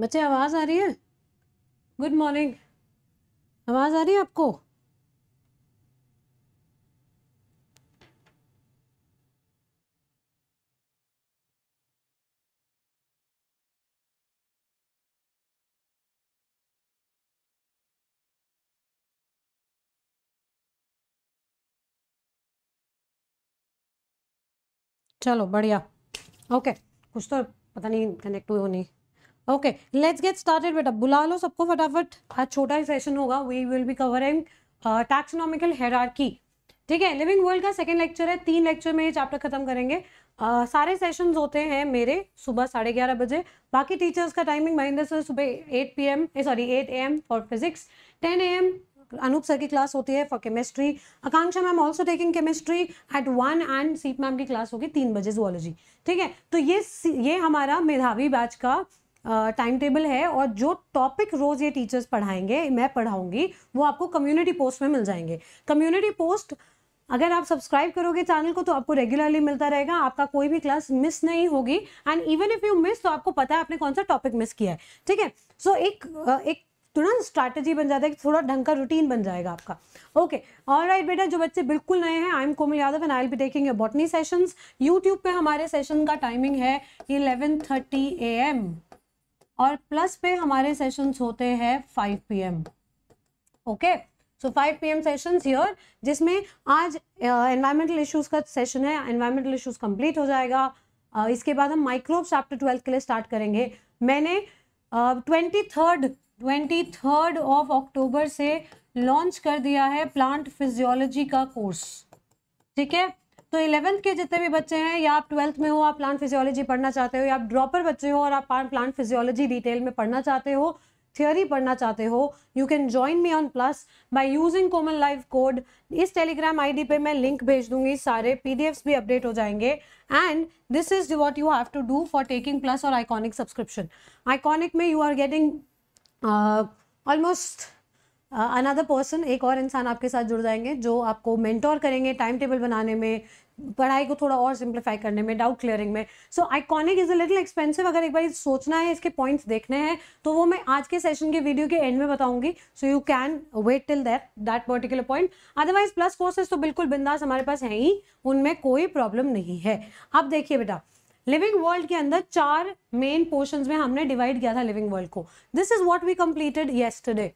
बच्चे आवाज़ आ रही है गुड मॉर्निंग आवाज़ आ रही है आपको चलो बढ़िया ओके कुछ तो पता नहीं कनेक्ट हो नहीं ओके लेट्स गेट स्टार्टेड बेटा बुला लो सबको फटाफट आज छोटा ही सेशन होगा we will be covering taxonomical hierarchy ठीक है लिविंग वर्ल्ड का सेकेंड लेक्चर है तीन लेक्चर में ये चैप्टर खत्म करेंगे Uh, सारे सेशंस होते हैं मेरे सुबह साढ़े ग्यारह बजे बाकी टीचर्स का टाइमिंग महेंद्र सर सुबह eight P M sorry eight A M for physics ten A M Anoop sir की क्लास होती है for chemistry Akanksha ma'am also taking chemistry at one and Seep ma'am की क्लास होगी तीन बजे जुआलॉजी ठीक है तो ये ये हमारा मेधावी बैच का टाइम टेबल है और जो टॉपिक रोज़ ये टीचर्स पढ़ाएंगे मैं पढ़ाऊंगी वो आपको कम्युनिटी पोस्ट में मिल जाएंगे कम्युनिटी पोस्ट अगर आप सब्सक्राइब करोगे चैनल को तो आपको रेगुलरली मिलता रहेगा आपका कोई भी क्लास मिस नहीं होगी and even if you miss तो आपको पता है आपने कौन सा टॉपिक मिस किया है ठीक है सो एक एक तुरंत स्ट्रैटेजी बन जाता है कि थोड़ा ढंग का रूटीन बन जाएगा आपका ओके और राइट बेटा जो बच्चे बिल्कुल नए हैं I am Komal Yadav and I will be taking botany sessions YouTube पे हमारे सेशन का टाइमिंग है इलेवन थर्टी ए एम और प्लस पे हमारे सेशंस होते हैं 5 PM okay so 5 PM sessions here जिसमें आज एनवायरमेंटल इश्यूज का सेशन है एनवायरमेंटल इश्यूज कंप्लीट हो जाएगा uh, इसके बाद हम माइक्रोब चैप्टर ट्वेल्थ के लिए स्टार्ट करेंगे मैंने twenty third twenty third of October से लॉन्च कर दिया है प्लांट फिजियोलॉजी का कोर्स ठीक है तो इलेवंथ के जितने भी बच्चे हैं या आप ट्वेल्थ में हो आप प्लांट फिजियोलॉजी पढ़ना चाहते हो या आप ड्रॉपर बच्चे हो और आप प्लांट फिजियोलॉजी डिटेल में पढ़ना चाहते हो थियोरी पढ़ना चाहते हो you can join me on plus by using common live code इस टेलीग्राम आईडी पे मैं लिंक भेज दूंगी सारे पीडीएफ्स भी अपडेट हो जाएंगे and this is what you have to do for taking plus और आइकॉनिक सब्सक्रिप्शन आइकॉनिक में you are getting almost another person एक और इंसान आपके साथ जुड़ जाएंगे जो आपको मेंटोर करेंगे टाइम टेबल बनाने में पढ़ाई को थोड़ा और सिंप्लीफाई करने में डाउट क्लियरिंग में so iconic is a little expensive अगर एक बार सोचना है इसके पॉइंट्स देखने हैं तो वो मैं आज के सेशन के वीडियो के एंड में बताऊंगी so you can wait till that that particular point otherwise plus courses तो बिल्कुल बिंदास हमारे पास हैं ही उनमें कोई प्रॉब्लम नहीं है अब देखिए बेटा लिविंग वर्ल्ड के अंदर चार मेन पोर्शन में हमने डिवाइड किया था लिविंग वर्ल्ड को this is what we completed yesterday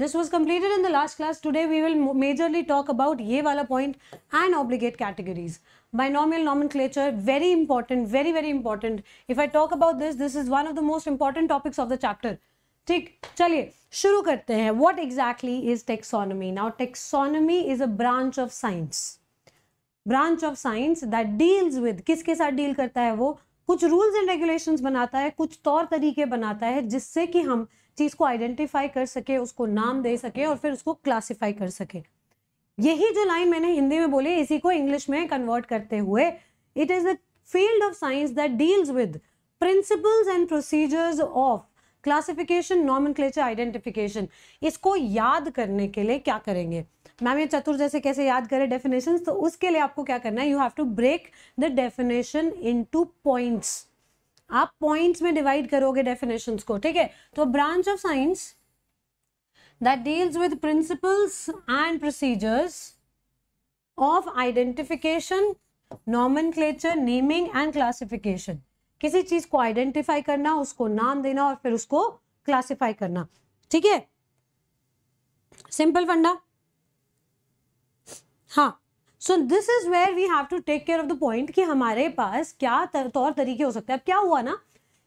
this was completed in the last class today we will majorly talk about ये वाला point and obligate categories binomial nomenclature very important very very important if I talk about this this is one of the most important topics of the chapter ठीक चलिए शुरू करते हैं what exactly is taxonomy now taxonomy is a branch of science branch of science that deals with किसके साथ deal करता है वो कुछ रूल्स एंड रेगुलेशंस बनाता है कुछ तौर तरीके बनाता है जिससे कि हम चीज़ को आइडेंटिफाई कर सके उसको नाम दे सके और फिर उसको क्लासीफाई कर सके यही जो लाइन मैंने हिंदी में बोली इसी को इंग्लिश में कन्वर्ट करते हुए it is the field of science that deals with principles and procedures of classification nomen identification इसको याद करने के लिए क्या करेंगे मैम ये चतुर जैसे कैसे याद करें डेफिनेशन तो उसके लिए आपको क्या करना है you have to break the definition into points आप पॉइंट्स में डिवाइड करोगे डेफिनेशंस को ठीक है तो branch of science that deals with principles and procedures of identification clature naming and classification किसी चीज को आइडेंटिफाई करना उसको नाम देना और फिर उसको क्लासिफाई करना ठीक है सिंपल फंडा हाँ so this is where we have to take care of the point कि हमारे पास क्या तौर तरीके हो सकते हैं अब क्या हुआ ना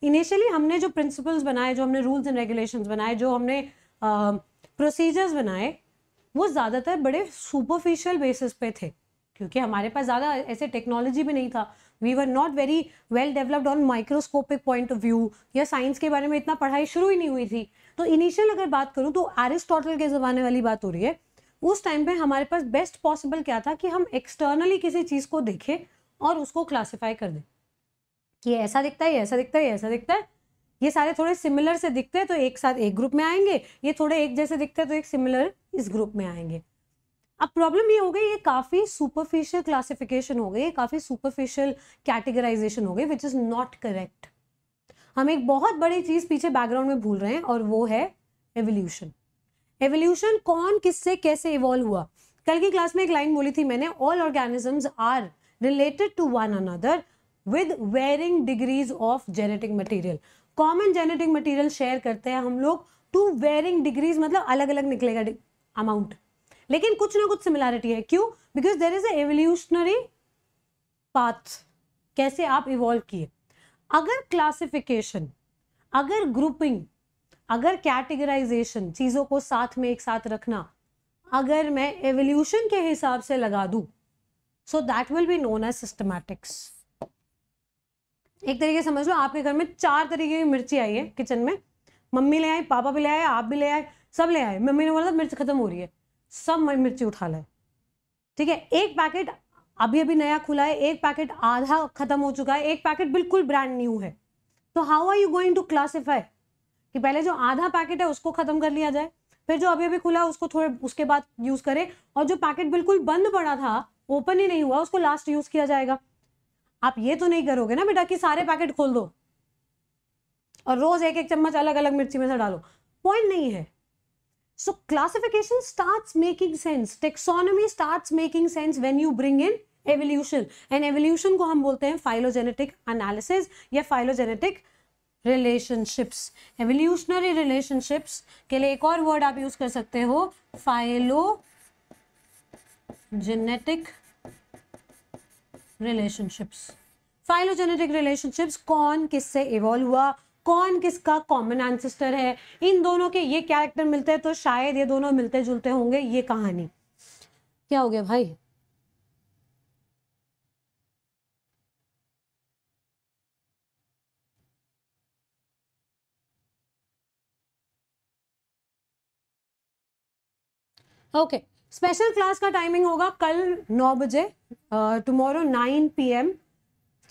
इनिशियली हमने जो प्रिंसिपल्स बनाए जो हमने रूल्स एंड रेगुलेशन बनाए जो हमने प्रोसीजर्स uh, बनाए वो ज़्यादातर बड़े सुपरफिशियल बेसिस पे थे क्योंकि हमारे पास ज़्यादा ऐसे टेक्नोलॉजी भी नहीं था we were not very well developed on microscopic point of view या साइंस के बारे में इतना पढ़ाई शुरू ही नहीं हुई थी तो इनिशियल अगर बात करूँ तो एरिस्टोटल के ज़माने वाली बात हो रही है उस टाइम पे हमारे पास बेस्ट पॉसिबल क्या था कि हम एक्सटर्नली किसी चीज़ को देखें और उसको क्लासीफाई कर दें कि ऐसा दिखता है ऐसा दिखता है ऐसा दिखता है ये सारे थोड़े सिमिलर से दिखते हैं तो एक साथ एक ग्रुप में आएंगे ये थोड़े एक जैसे दिखते हैं तो एक सिमिलर इस ग्रुप में आएंगे अब प्रॉब्लम ये हो गई ये काफ़ी सुपरफिशियल क्लासिफिकेशन हो गई ये काफ़ी सुपरफिशियल कैटेगराइजेशन हो गई विच इज़ नॉट करेक्ट हम एक बहुत बड़ी चीज़ पीछे बैकग्राउंड में भूल रहे हैं और वो है एवोल्यूशन एवोल्यूशन कौन किससे कैसे इवॉल्व हुआ कल की क्लास में एक लाइन बोली थी मैंने all organisms are related to one another with varying degrees of genetic material common genetic material share करते हैं हम लोग टू वेरिंग डिग्रीज मतलब अलग अलग निकलेगा अमाउंट लेकिन कुछ ना कुछ सिमिलैरिटी है क्यों because there is evolutionary path कैसे आप इवॉल्व किए अगर क्लासिफिकेशन अगर ग्रुपिंग अगर कैटेगराइजेशन चीज़ों को साथ में एक साथ रखना अगर मैं एवोल्यूशन के हिसाब से लगा दू so that will be known as systematics एक तरीके समझ लो आपके घर में चार तरीके की मिर्ची आई है किचन में मम्मी ले आए पापा भी ले आए आप भी ले आए सब ले आए मम्मी ने बोला था मिर्च खत्म हो रही है सब मिर्ची उठा लाए ठीक है एक पैकेट अभी अभी नया खुला है एक पैकेट आधा खत्म हो चुका है एक पैकेट बिल्कुल ब्रांड न्यू है तो how are you going to classify कि पहले जो आधा पैकेट है उसको खत्म कर लिया जाए फिर जो अभी अभी खुला उसको थोड़े उसके बाद यूज करें और जो पैकेट बिल्कुल बंद पड़ा था ओपन ही नहीं हुआ उसको लास्ट यूज किया जाएगा आप ये तो नहीं करोगे ना बेटा कि सारे पैकेट खोल दो और रोज एक एक चम्मच अलग अलग मिर्ची में से डालो पॉइंट नहीं है so classification start making sense taxonomy start making sense when you bring in evolution and evolution को हम बोलते हैं फाइलोजेनेटिक एनालिसिस या फाइलोजेनेटिक रिलेशनशिप्स एवोल्यूशनरी रिलेशनशिप्स के लिए एक और वर्ड आप यूज कर सकते हो phylogenetic relationships phylogenetic relationships कौन किससे इवॉल्व हुआ कौन किसका कॉमन एंसेस्टर है इन दोनों के ये कैरेक्टर मिलते हैं तो शायद ये दोनों मिलते जुलते होंगे ये कहानी क्या हो गया भाई ओके स्पेशल क्लास का टाइमिंग होगा कल नौ बजे टुमारो नाइन पी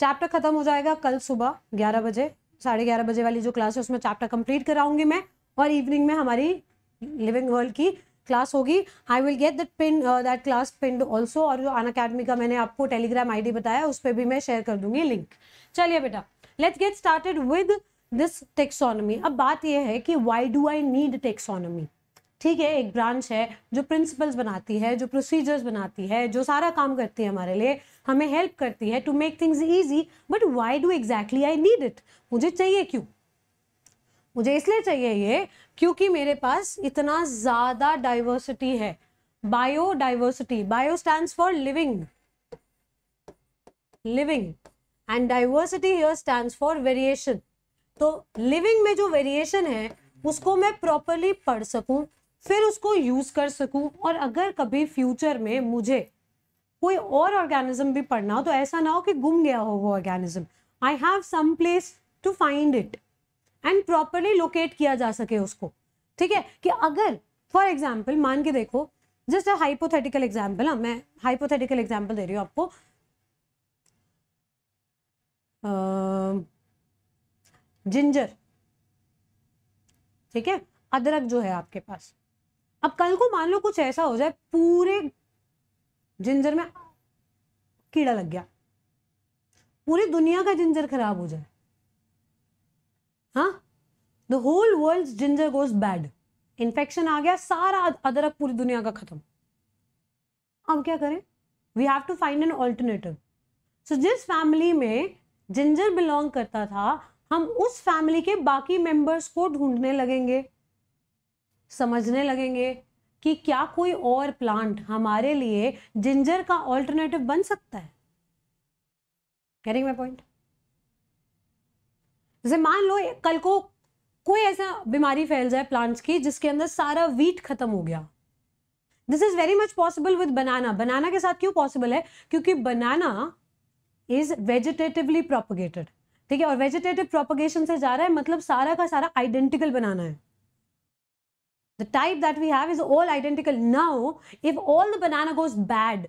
चैप्टर खत्म हो जाएगा कल सुबह ग्यारह बजे साढ़े ग्यारह बजे वाली जो क्लास है उसमें चैप्टर कंप्लीट कराऊंगी मैं और इवनिंग में हमारी लिविंग वर्ल्ड की क्लास होगी I will get that pin that class pin also और जो अन अकेडमी का मैंने आपको टेलीग्राम आईडी बताया उस पर भी मैं शेयर कर दूंगी लिंक चलिए बेटा let's get started with this taxonomy अब बात यह है कि why do I need taxonomy ठीक है एक ब्रांच है जो प्रिंसिपल्स बनाती है जो प्रोसीजर्स बनाती है जो सारा काम करती है हमारे लिए हमें हेल्प करती है to make things easy but why do exactly I need it मुझे चाहिए क्यों मुझे इसलिए चाहिए ये क्योंकि मेरे पास इतना ज़्यादा डाइवर्सिटी है biodiversity bio stand for living living and diversity here stand for variation तो लिविंग में जो वेरिएशन है उसको मैं प्रॉपरली पढ़ सकूं फिर उसको यूज कर सकूं और अगर कभी फ्यूचर में मुझे कोई और ऑर्गेनिज्म भी पढ़ना हो तो ऐसा ना हो कि गुम गया हो वो organism I have some place to find it and properly locate किया जा सके उसको ठीक है कि अगर फॉर एग्जाम्पल मान के देखो जस्ट अ हाइपोथेटिकल एग्जाम्पल हाँ मैं हाइपोथेटिकल एग्जाम्पल दे रही हूँ आपको जिंजर ठीक है अदरक जो है आपके पास अब कल को मान लो कुछ ऐसा हो जाए पूरे जिंजर में कीड़ा लग गया पूरी दुनिया का जिंजर खराब हो जाए हाँ the whole world ginger goes bad infection आ गया सारा अदरक पूरी दुनिया का खत्म अब क्या करें we have to find an alternative so जिस फैमिली में जिंजर बिलोंग करता था हम उस फैमिली के बाकी मेंबर्स को ढूंढने लगेंगे समझने लगेंगे कि क्या कोई और प्लांट हमारे लिए जिंजर का ऑल्टरनेटिव बन सकता है कैरिंग माई पॉइंट जैसे मान लो कल को कोई ऐसा बीमारी फैल जाए प्लांट्स की जिसके अंदर सारा वीट खत्म हो गया this is very much possible with banana banana के साथ क्यों पॉसिबल है क्योंकि बनाना इज वेजिटेटिवली प्रोपोगेटेड ठीक है और वेजिटेटिव प्रोपोगेशन से जा रहा है मतलब सारा का सारा आइडेंटिकल बनाना है the type that we have is all identical now if all the banana goes bad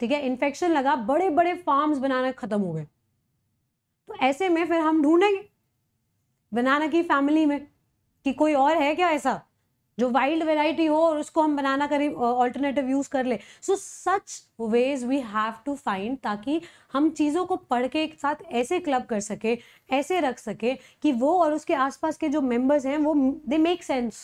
ठीक है इन्फेक्शन लगा बड़े बड़े फार्म्स बनाना खत्म हो गए तो ऐसे में फिर हम ढूंढेंगे बनाना की फैमिली में कि कोई और है क्या ऐसा जो वाइल्ड वेराइटी हो और उसको हम बनाना करें ऑल्टरनेटिव यूज़ कर ले so such ways we have to find ताकि हम चीज़ों को पढ़ के एक साथ ऐसे क्लब कर सके ऐसे रख सके कि वो और उसके आसपास के जो मेंबर्स हैं वो दे मेक सेंस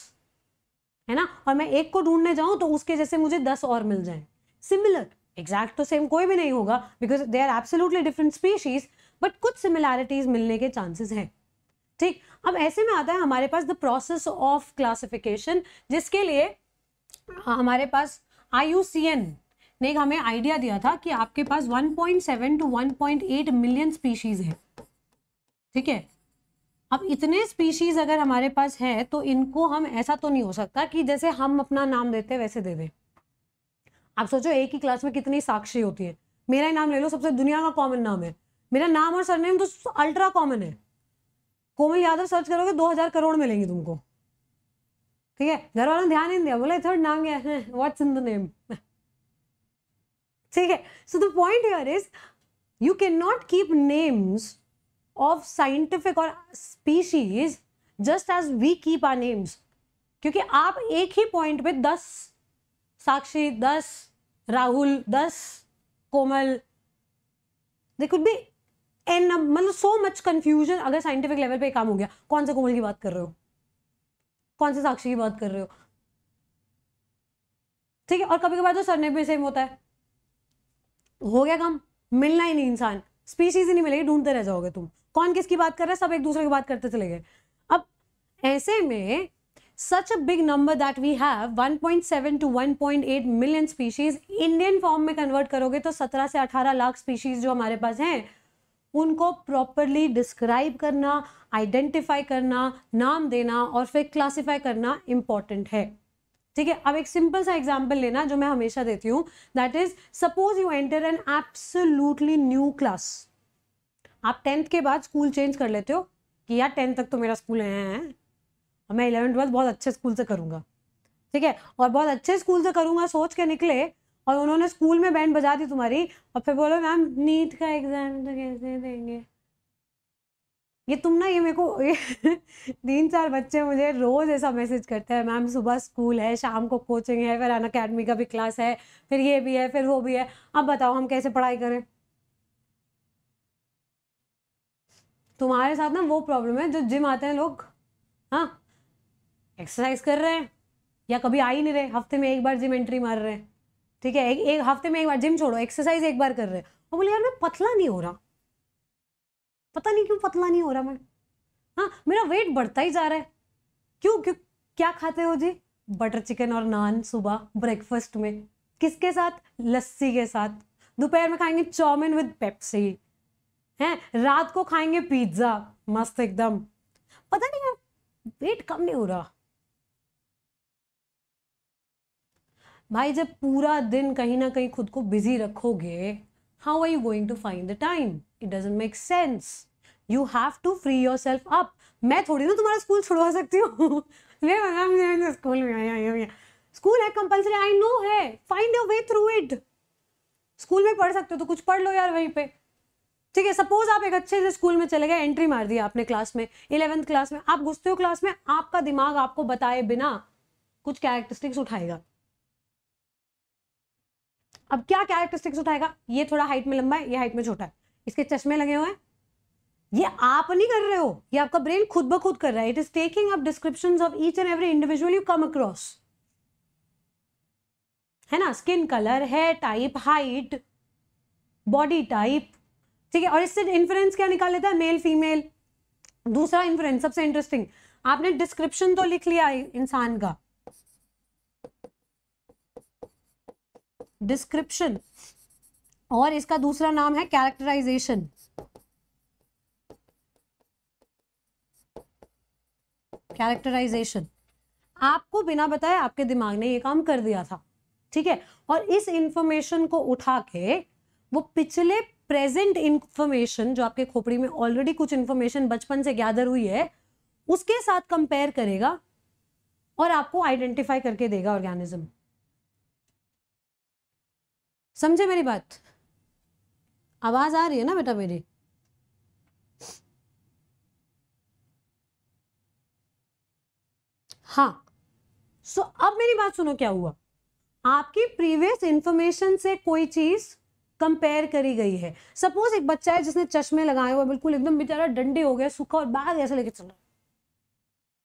है ना और मैं एक को ढूंढने जाऊँ तो उसके जैसे मुझे दस और मिल जाए सिमिलर एग्जैक्ट तो सेम कोई भी नहीं होगा because they are absolutely different species but कुछ सिमिलैरिटीज मिलने के चांसेस हैं ठीक अब ऐसे में आता है हमारे पास द प्रोसेस ऑफ क्लासिफिकेशन जिसके लिए हमारे पास आई ने हमें आइडिया दिया था कि आपके पास 1.7 टू 1.8 मिलियन स्पीशीज है ठीक है अब इतने स्पीशीज अगर हमारे पास है तो इनको हम ऐसा तो नहीं हो सकता कि जैसे हम अपना नाम देते वैसे दे दें आप सोचो एक ही क्लास में कितनी साक्षी होती है मेरा ही नाम ले लो सबसे दुनिया का कॉमन नाम है मेरा नाम और सरनेम तो अल्ट्रा कॉमन है कोमल यादव सर्च करोगे दो हजार करोड़ मिलेंगे तुमको ठीक है घर वालों ने ध्यान नहीं दिया बोले थर्ड नाम क्या है व्हाट्स इन द नेम ठीक है so the point here is you can not keep names of scientific और species just as we keep our names क्योंकि आप एक ही पॉइंट पे दस साक्षी दस राहुल दस Komal they could be an uh, मतलब सो मच कंफ्यूजन अगर साइंटिफिक लेवल पे काम हो गया कौन से कोमल की बात कर रहे हो कौन से साक्षी की बात कर रहे हो ठीक है और कभी कभार तो सरने भी सेम होता है हो गया काम मिलना ही नहीं इंसान स्पीशीज ही नहीं मिलेगी ढूंढते रह जाओगे तुम कौन किसकी बात कर रहे सब एक दूसरे की बात करते चले गए अब ऐसे में such a big number that we have 1.7 to 1.8 million species Indian form में कन्वर्ट करोगे तो 17 से 18 लाख स्पीशीज जो हमारे पास हैं उनको प्रॉपरली डिस्क्राइब करना आइडेंटिफाई करना नाम देना और फिर क्लासीफाई करना इम्पॉर्टेंट है ठीक है अब एक सिंपल सा एग्जाम्पल लेना जो मैं हमेशा देती हूँ that is suppose you enter an absolutely new class आप टेंथ के बाद स्कूल चेंज कर लेते हो कि यार टेंथ तक तो मेरा स्कूल है मैं इलेवन ट्वेल्थ बहुत अच्छे स्कूल से करूँगा ठीक है और बहुत अच्छे स्कूल से करूँगा सोच के निकले और उन्होंने स्कूल में बैंड बजा दी तुम्हारी और फिर बोलो मैम नीट का एग्ज़ाम तो कैसे देंगे ये तुम ना ये मेरे को ये तीन चार बच्चे मुझे रोज़ ऐसा मैसेज करते हैं मैम सुबह स्कूल है शाम को कोचिंग है फिर अन अकेडमी का भी क्लास है फिर ये भी है फिर वो भी है अब बताओ हम कैसे पढ़ाई करें तुम्हारे साथ ना वो प्रॉब्लम है जो जिम आते हैं लोग हाँ एक्सरसाइज कर रहे हैं या कभी आ ही नहीं रहे हफ्ते में एक बार जिम एंट्री मार रहे हैं ठीक है एक एक हफ्ते में एक बार जिम छोड़ो एक्सरसाइज एक बार कर रहे हो और बोले यार मैं पतला नहीं हो रहा पता नहीं क्यों पतला नहीं हो रहा मैं हाँ मेरा वेट बढ़ता ही जा रहा है क्यों क्यों क्या खाते हो जी बटर चिकन और नान सुबह ब्रेकफास्ट में किसके साथ लस्सी के साथ दोपहर में खाएंगे चाउमिन विद पेप्सी हैं रात को खाएंगे पिज्ज़ा मस्त एकदम पता नहीं यार वेट कम नहीं हो रहा भाई जब पूरा दिन कहीं ना कहीं खुद को बिजी रखोगे how are you going to find the time it doesn't make sense you have to free yourself up मैं थोड़ी ना तुम्हारा स्कूल छुड़वा सकती हूँ स्कूल में स्कूल है कंपलसरी आई नो है find your way through it school में पढ़ सकते हो तो कुछ पढ़ लो यार वहीं पे ठीक है सपोज आप एक अच्छे से स्कूल में चले गए एंट्री मार दी आपने क्लास में इलेवेंथ क्लास में आप घुसते हो क्लास में आपका दिमाग आपको बताए बिना कुछ कैरेक्टरिस्टिक्स उठाएगा अब क्या कैरेक्टरिस्टिक्स उठाएगा ये थोड़ा हाइट में लंबा है ये हाइट में छोटा है इसके चश्मे लगे हुए हैं ये आप नहीं कर रहे हो ये आपका ब्रेन खुद ब खुद कर रहा है it is taking up description of each and every individual you come across है ना skin colour hair type height body type ठीक है और इससे इन्फ्लुएंस क्या निकाल लेता है मेल फीमेल दूसरा इन्फ्लुएंस सबसे इंटरेस्टिंग आपने डिस्क्रिप्शन तो लिख लिया इंसान का डिस्क्रिप्शन और इसका दूसरा नाम है कैरेक्टराइजेशन कैरेक्टराइजेशन आपको बिना बताए आपके दिमाग ने ये काम कर दिया था ठीक है और इस इंफॉर्मेशन को उठा के वो पिछले प्रेजेंट इंफॉर्मेशन जो आपके खोपड़ी में ऑलरेडी कुछ इंफॉर्मेशन बचपन से गैदर हुई है उसके साथ कंपेयर करेगा और आपको आइडेंटिफाई करके देगा ऑर्गेनिज्म समझे मेरी बात आवाज आ रही है ना बेटा मेरी हाँ सो so, अब मेरी बात सुनो क्या हुआ आपकी प्रीवियस इंफॉर्मेशन से कोई चीज कंपेयर करी गई है सपोज एक बच्चा है जिसने चश्मे लगाए हुए बिल्कुल एकदम बेचारा डंडे हो गया सूखा और बाहर ऐसे लेके चल रहा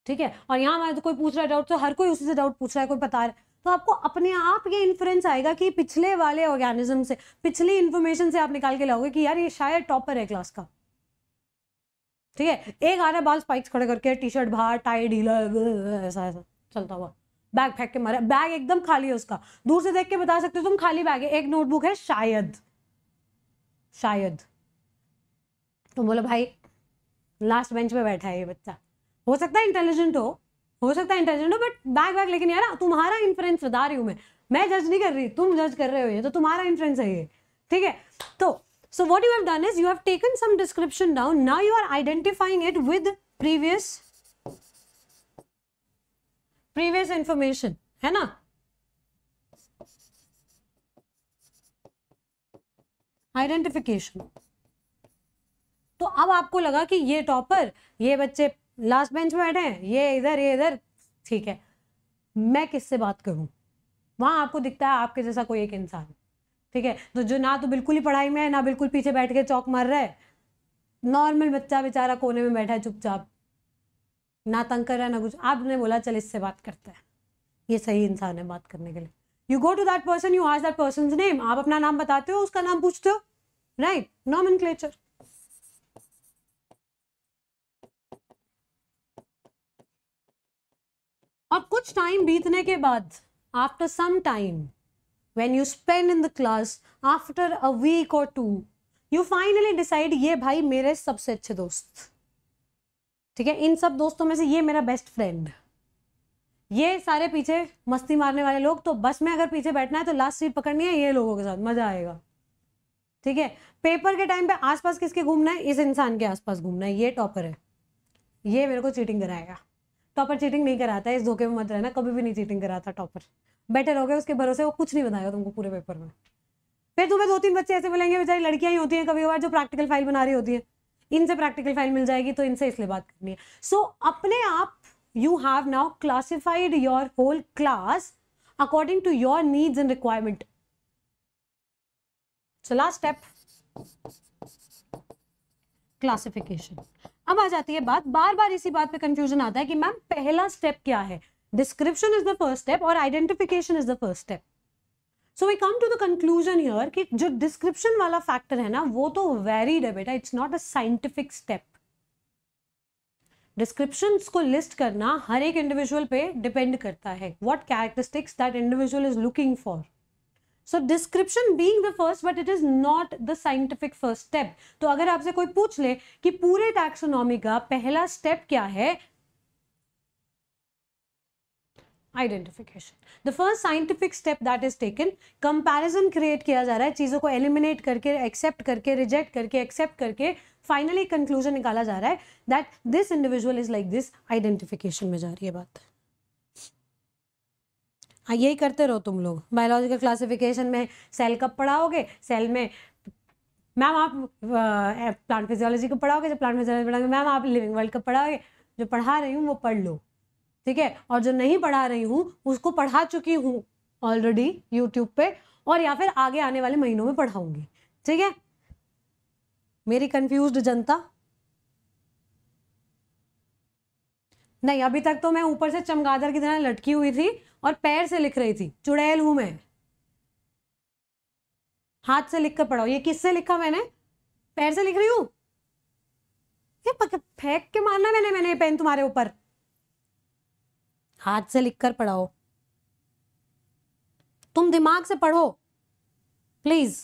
ठीक है और यहां हमारे तो कोई पूछ रहा है डाउट तो हर कोई उसी से डाउट पूछ रहा है कोई बता रहा है तो आपको अपने आप ये इन्फ्लुएंस आएगा कि पिछले वाले ऑर्गेनिज्म से पिछली इन्फॉर्मेशन से आप निकाल के लाओगे कि यार ये शायद टॉपर है क्लास का ठीक है एक आ रहा बाल स्पाइक्स खड़े करके टी शर्ट बाहर टाई ढीला ऐसा ऐसा चलता हुआ बैग फेंक के मारा बैग एकदम खाली है उसका दूर से देख के बता सकते हो तुम खाली बैग है एक नोटबुक है शायद शायद तो बोला भाई लास्ट बेंच पे बैठा है ये बच्चा हो सकता है इंटेलिजेंट हो हो सकता है इंटेलिजेंट बट बैक बैक लेकिन यार तुम्हारा इन्फ्लुएंस बता रही हूँ मैं मैं जज नहीं कर रही तुम जज कर रहे हो ये तो तुम्हारा इन्फ्लुएंस है ये ठीक है तो so what you have done is you have taken some description down now you are identifying it with previous previous information है ना आइडेंटिफिकेशन तो अब आपको लगा कि ये टॉपर ये बच्चे लास्ट बेंच में बैठे हैं ये इधर ये इधर ठीक है मैं किससे बात करूं वहां आपको दिखता है आपके जैसा कोई एक इंसान ठीक है तो जो ना तो बिल्कुल ही पढ़ाई में है ना बिल्कुल पीछे बैठ के चौक मार रहा है नॉर्मल बच्चा बेचारा कोने में बैठा है चुपचाप ना तंग कर रहा है ना कुछ आपने बोला चल इससे बात करते हैं ये सही इंसान है बात करने के लिए you go to that person you ask that person name आप अपना नाम बताते हो उसका नाम पूछते हो राइट नॉमन क्लेचर और कुछ टाइम बीतने के बाद after some time when you spend in the class after a week और टू यू फाइनली डिसाइड ये भाई मेरे सबसे अच्छे दोस्त ठीक है इन सब दोस्तों में से ये मेरा बेस्ट फ्रेंड ये सारे पीछे मस्ती मारने वाले लोग तो बस में अगर पीछे बैठना है तो लास्ट सीट पकड़नी है ये लोगों के साथ मजा आएगा ठीक है पेपर के टाइम पे आसपास किसके घूमना है इस इंसान के आसपास घूमना है ये टॉपर है ये मेरे को चीटिंग कराएगा टॉपर चीटिंग नहीं कराता इस धोखे में मत रहना कभी भी नहीं चीटिंग कराता टॉपर बेटर हो गया उसके भरोसे वो कुछ नहीं बनाएगा तुमको पूरे पेपर में फिर तुम्हें दो तीन बच्चे ऐसे मिलेंगे बेचारी लड़कियां ही होती हैं कभी कभार जो प्रैक्टिकल फाइल बना रही होती हैं इनसे प्रैक्टिकल फाइल मिल जाएगी तो इनसे इसलिए बात करनी है सो so, अपने आप you have now classified your whole class according to your needs and requirement so last step classification अब आ जाती है बात बार बार इसी बात पे कंफ्यूजन आता है कि मैम पहला स्टेप क्या है description is the first step और identification is the first step so we come to the conclusion here कि जो डिस्क्रिप्शन वाला फैक्टर है ना वो तो वेरीड है बेटा it's not a scientific step description को लिस्ट करना हर एक इंडिविजुअल पे डिपेंड करता है what characteristics that individual is looking for so description being the first but it is not the scientific first step तो अगर आपसे कोई पूछ ले कि पूरे टैक्सोनॉमी का पहला स्टेप क्या है identification the first scientific step that is taken comparison create किया जा रहा है चीज़ों को एलिमिनेट करके एक्सेप्ट करके रिजेक्ट करके एक्सेप्ट करके फाइनली कंक्लूजन निकाला जा रहा है that this individual is like this identification में जा रही है बात हाँ, यही करते रहो तुम लोग बायोलॉजिकल क्लासिफिकेशन में सेल कब पढ़ाओगे सेल में मैम आप प्लांट फिजियोलॉजी को पढ़ाओगे जब प्लांट फिजियोलॉजी पढ़ाओगे मैम आप लिविंग वर्ल्ड का पढ़ाओगे जो पढ़ा रही हूँ वो पढ़ लो ठीक है और जो नहीं पढ़ा रही हूँ उसको पढ़ा चुकी हूँ ऑलरेडी यूट्यूब पे और या फिर आगे आने वाले महीनों में पढ़ाऊंगी ठीक है मेरी कंफ्यूज जनता नहीं अभी तक तो मैं ऊपर से चमगादड़ की तरह लटकी हुई थी और पैर से लिख रही थी चुड़ैल हूं मैं हाथ से लिख कर पढ़ाओ ये किससे लिखा मैंने पैर से लिख रही हूं फेंक के मारना मैंने मैंने पेन तुम्हारे ऊपर हाथ से लिख कर पढ़ाओ तुम दिमाग से पढ़ो प्लीज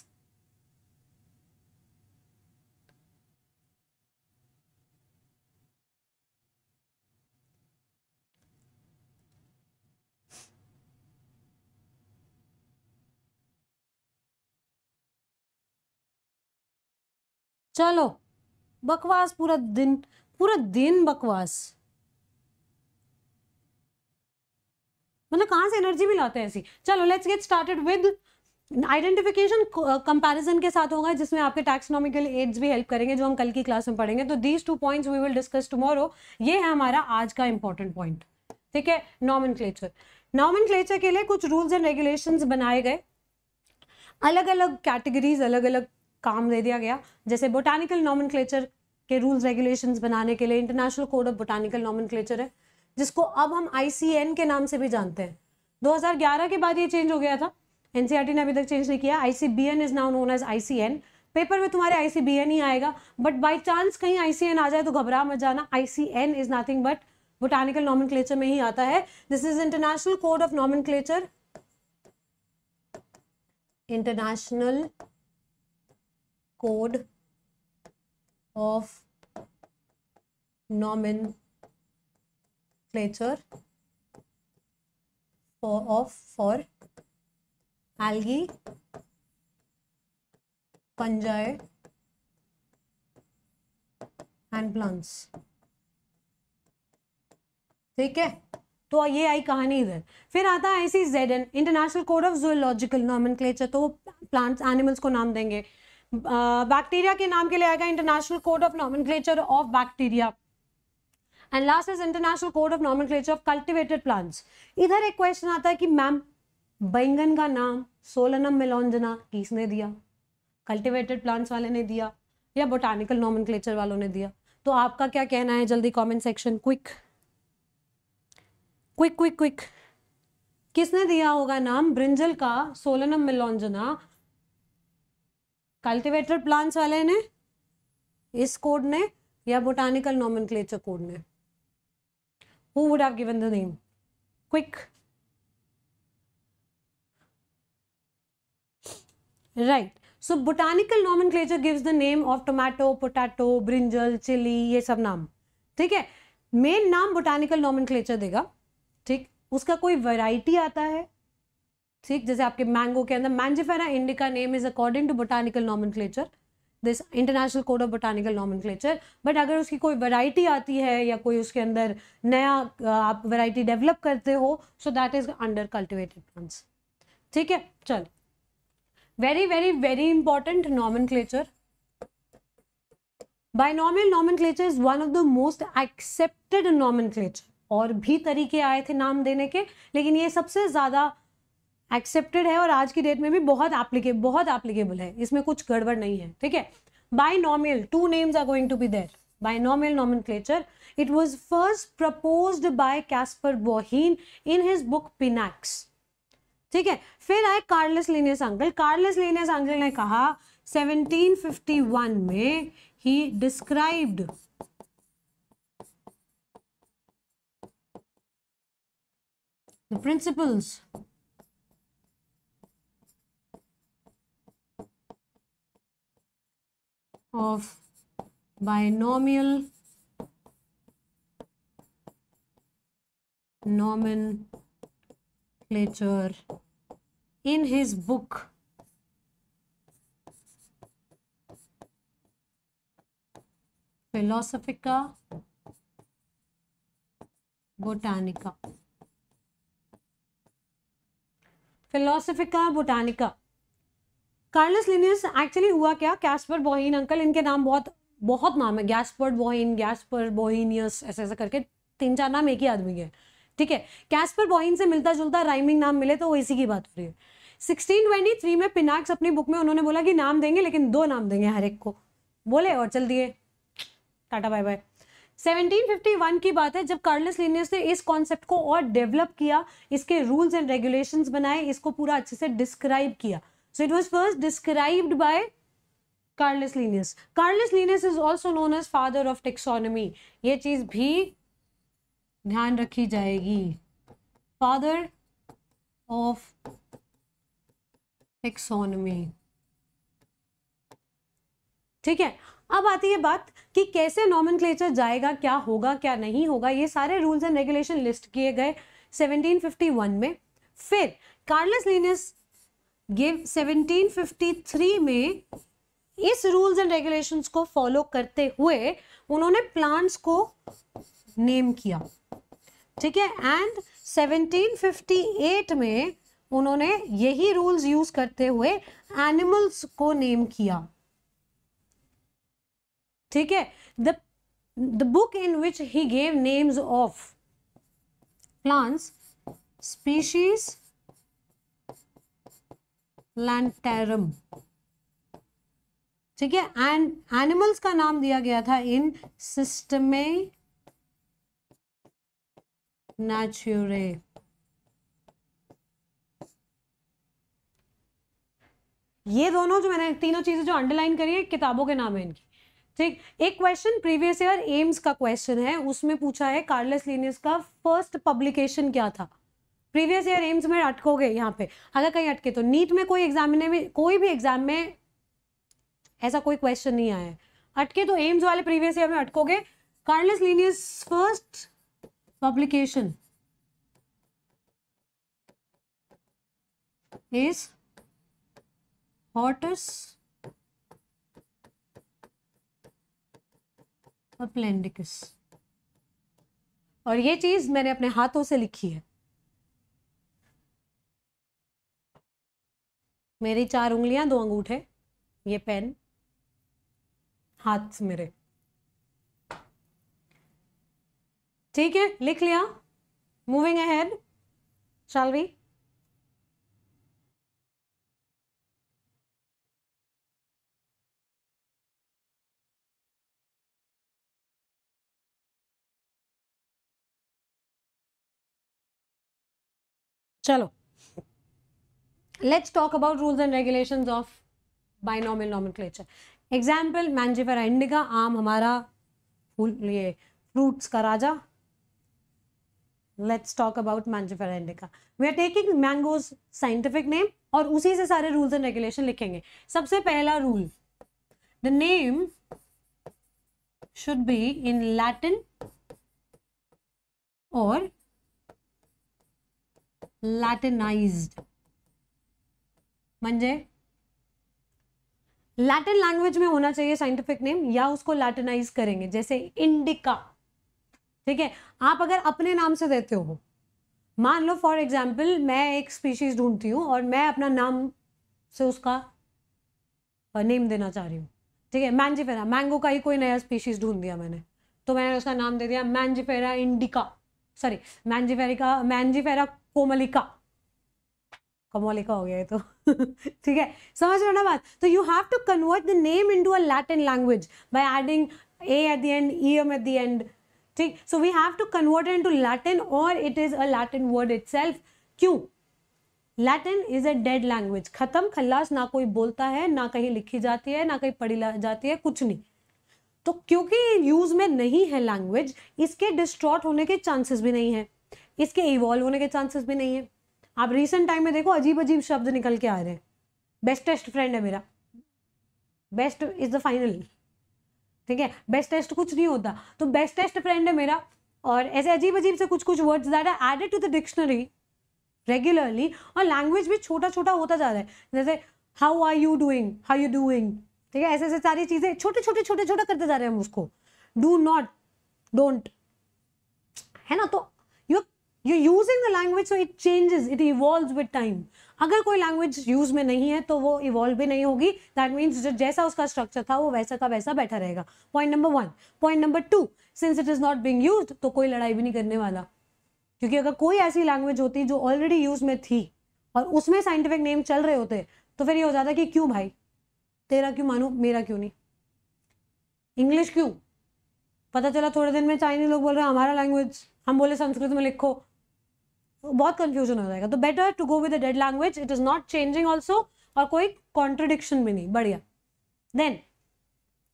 चलो बकवास पूरा दिन पूरा दिन बकवास मतलब कहां से एनर्जी भी लाते हैं ऐसी चलो let's get started with identification comparison के साथ होगा जिसमें आपके टैक्सोनॉमिकल एड्स भी हेल्प करेंगे जो हम कल की क्लास में पढ़ेंगे तो these two points we will discuss tomorrow ये है हमारा आज का इंपॉर्टेंट पॉइंट ठीक है नॉमन क्लेचर नॉमन क्लेचर के लिए कुछ रूल्स एंड रेगुलेशंस बनाए गए अलग अलग कैटेगरीज अलग अलग काम दे दिया गया जैसे बोटानिकल नॉमन के रूल्स रेगुलेशंस बनाने के लिए international code of botanical nomen है जिसको अब हम आई के नाम से भी जानते हैं 2011 के बाद ये चेंज हो गया था एनसीईआरटी e ने अभी तक चेंज नहीं किया I C B N is now known as I C N paper में तुम्हारे आई सी बी एन ही आएगा बट बाई चांस कहीं आई सी एन आ जाए तो घबरा मत जाना I C N is nothing but botanical nomen में ही आता है this is international code of nomen international code of nomenclature for of for algae fungi and plants ठीक है तो ये आई कहानी इधर फिर आता है I C Z N international code of zoological nomenclature तो प्लांट्स एनिमल्स को नाम देंगे बैक्टीरिया के नाम के लिए आएगा international code of nomenclature of bacteria and last is international code of nomenclature of cultivated plants इधर एक क्वेश्चन आता है कि मैम बैंगन का नाम सोलनम मिलोंजना किसने दिया कल्टिवेटेड प्लांट्स वाले ने दिया या बोटानिकल नॉमनक्लेचर वालों ने दिया तो आपका क्या कहना है जल्दी comment section quick quick quick quick किसने दिया होगा नाम ब्रिंजल का सोलनम मिलोंजना कल्टिवेटर प्लांट्स वाले ने इस कोड ने या बोटानिकल नॉमिनक्लेचर कोड ने who would have given the name quick right so botanical nomenclature gives the name of tomato potato brinjal chilli ये सब नाम ठीक है मेन नाम बोटानिकल नॉमिनक्लेचर देगा ठीक उसका कोई वैरायटी आता है ठीक जैसे आपके मैंगो के अंदर Mangifera indica name is according to botanical nomen this international code of botanical nomen but अगर उसकी कोई वैरायटी आती है या कोई उसके अंदर नया आप वैरायटी डेवलप करते हो so that is under cultivated plants ठीक है चल very very very important nomenclature binomial nomenclature is one of the most accepted nomen और भी तरीके आए थे नाम देने के लेकिन ये सबसे ज़्यादा एक्सेप्टेड है और आज की डेट में भी बहुत एप्लीके बहुत एप्लीकेबल है इसमें कुछ गड़बड़ नहीं है ठीक है binomial two names are going to be there binomial nomenclature it was first propose by Caspar Bohin in his book Pinax ठीक है फिर आए Carolus Linnaeus uncle Carolus Linnaeus uncle ने कहा 1751 में ही described principles of binomial nomenclature in his book Philosophica Botanica. Philosophica Botanica Carolus Linnaeus actually हुआ क्या कैस्पर बोहिन अंकल इनके नाम बहुत बहुत नाम है गैस्पर्ड बोहिन गैसपर बोहिनियस ऐसे ऐसे करके तीन चार नाम एक ही आदमी के ठीक है कैस्पर बोहिन से मिलता जुलता राइमिंग नाम मिले तो वो इसी की बात हो रही है थ्री में पिनाक्स अपनी बुक में उन्होंने बोला कि नाम देंगे लेकिन दो नाम देंगे हर एक को बोले और चल दिए टाटा बाय बाय 1751 की बात है जब कार्लस लिनियस ने इस कॉन्सेप्ट को और डेवलप किया इसके रूल्स एंड रेगुलेशंस बनाए इसको पूरा अच्छे से डिस्क्राइब किया So it was first described by Carlos Linnaeus. Carlos Linnaeus is also known as father of taxonomy. ye cheez bhi dhyan rakhi jayegi father of taxonomy ठीक है अब आती है बात कि कैसे नॉमन जाएगा क्या होगा क्या नहीं होगा ये सारे रूल्स एंड रेगुलेशन लिस्ट किए गए 1751 में फिर कार्लस लीनियस गिव 1753 में इस रूल्स एंड रेगुलेशंस को फॉलो करते हुए उन्होंने प्लांट्स को नेम किया ठीक है एंड 1758 में उन्होंने यही रूल्स यूज करते हुए एनिमल्स को नेम किया ठीक है the the book in which he gave names of plants species plantarum ठीक है एंड एनिमल्स का नाम दिया गया था इन सिस्टमे नेचुरे ये दोनों जो मैंने तीनों चीजें जो अंडरलाइन करी है किताबों के नाम है इनकी ठीक एक क्वेश्चन प्रीवियस ईयर एम्स का क्वेश्चन है उसमें पूछा है कार्लस लीनियस का फर्स्ट पब्लिकेशन क्या था प्रीवियस ईयर एम्स में अटकोगे यहाँ पे अगर कहीं अटके तो नीट में कोई एग्जामिने में कोई भी एग्जाम में ऐसा कोई क्वेश्चन नहीं आया है अटके तो एम्स वाले प्रीवियस ईयर में अटकोगे Carolus Linnaeus first publication is Hortus और ये चीज मैंने अपने हाथों से लिखी है मेरी चार उंगलियां दो अंगूठे ये पेन हाथ मेरे ठीक है लिख लिया मूविंग अहेड शाल वी चलो let's talk about rules and regulations of binomial nomenclature example Mangifera indica आम हमारा फूल ये फ्रूट्स का राजा let's talk about Mangifera indica we are taking mango's scientific name और उसी से सारे रूल्स एंड रेगुलेशन लिखेंगे सबसे पहला rule the name should be in Latin or Latinized. मंजे लैटिन लैंग्वेज में होना चाहिए साइंटिफिक नेम या उसको लैटिनाइज करेंगे जैसे इंडिका ठीक है आप अगर अपने नाम से देते हो मान लो फॉर एग्जाम्पल मैं एक स्पीशीज ढूंढती हूँ और मैं अपना नाम से उसका नेम देना चाह रही हूँ ठीक है मैंजीफेरा मैंगो का ही कोई नया स्पीशीज ढूंढ दिया मैंने तो मैंने उसका नाम दे दिया मैंजीफेरा इंडिका सॉरी मैंजीफेरिका मैंजीफेरा कोमलिका कमोलिका हो गया ये तो ठीक है समझ रहे हो ना बात तो you have to convert the name into a Latin language by adding A at the end E M at the end ठीक so we have to convert into Latin और it is a Latin word self क्यों Latin is a dead language खत्म खल्लास ना कोई बोलता है ना कहीं लिखी जाती है ना कहीं पढ़ी जाती है कुछ नहीं तो क्योंकि यूज में नहीं है लैंग्वेज इसके डिस्ट्रॉट होने के चांसेस भी नहीं है इसके इवॉल्व होने के चांसेस भी नहीं है आप रिसेंट टाइम में देखो अजीब अजीब शब्द निकल के आ रहे हैं बेस्टेस्ट फ्रेंड है मेरा बेस्ट इज द फाइनल ठीक है बेस्ट टेस्ट कुछ नहीं होता तो बेस्ट टेस्ट फ्रेंड है मेरा और ऐसे अजीब अजीब से कुछ कुछ words that are added to the dictionary regularly और लैंग्वेज भी छोटा छोटा होता जा रहा है जैसे how are you doing how you doing ठीक है ऐसे ऐसे सारी चीज़ें छोटे छोटे छोटे छोटे करते जा रहे हैं हम उसको डू नॉट डोंट है ना तो you in the language so it changes it evolve with time अगर कोई लैंग्वेज यूज में नहीं है तो वो इवॉल्व भी नहीं होगी दैट मीन्स जैसा उसका स्ट्रक्चर था वो वैसा का वैसा बैठा रहेगा point number one point number two since it is not being use तो कोई लड़ाई भी नहीं करने वाला क्योंकि अगर कोई ऐसी लैंग्वेज होती जो ऑलरेडी यूज में थी और उसमें साइंटिफिक नेम चल रहे होते तो फिर ये हो जाता कि क्यों भाई तेरा क्यों मानू मेरा क्यों नहीं इंग्लिश क्यों पता चला थोड़े दिन में चाइनीज लोग बोल रहे हैं हमारा लैंग्वेज हम बोले संस्कृत में लिखो बहुत कंफ्यूजन हो जाएगा तो better to go with a dead language it is not changing also और कोई कॉन्ट्रोडिक्शन भी नहीं बढ़िया then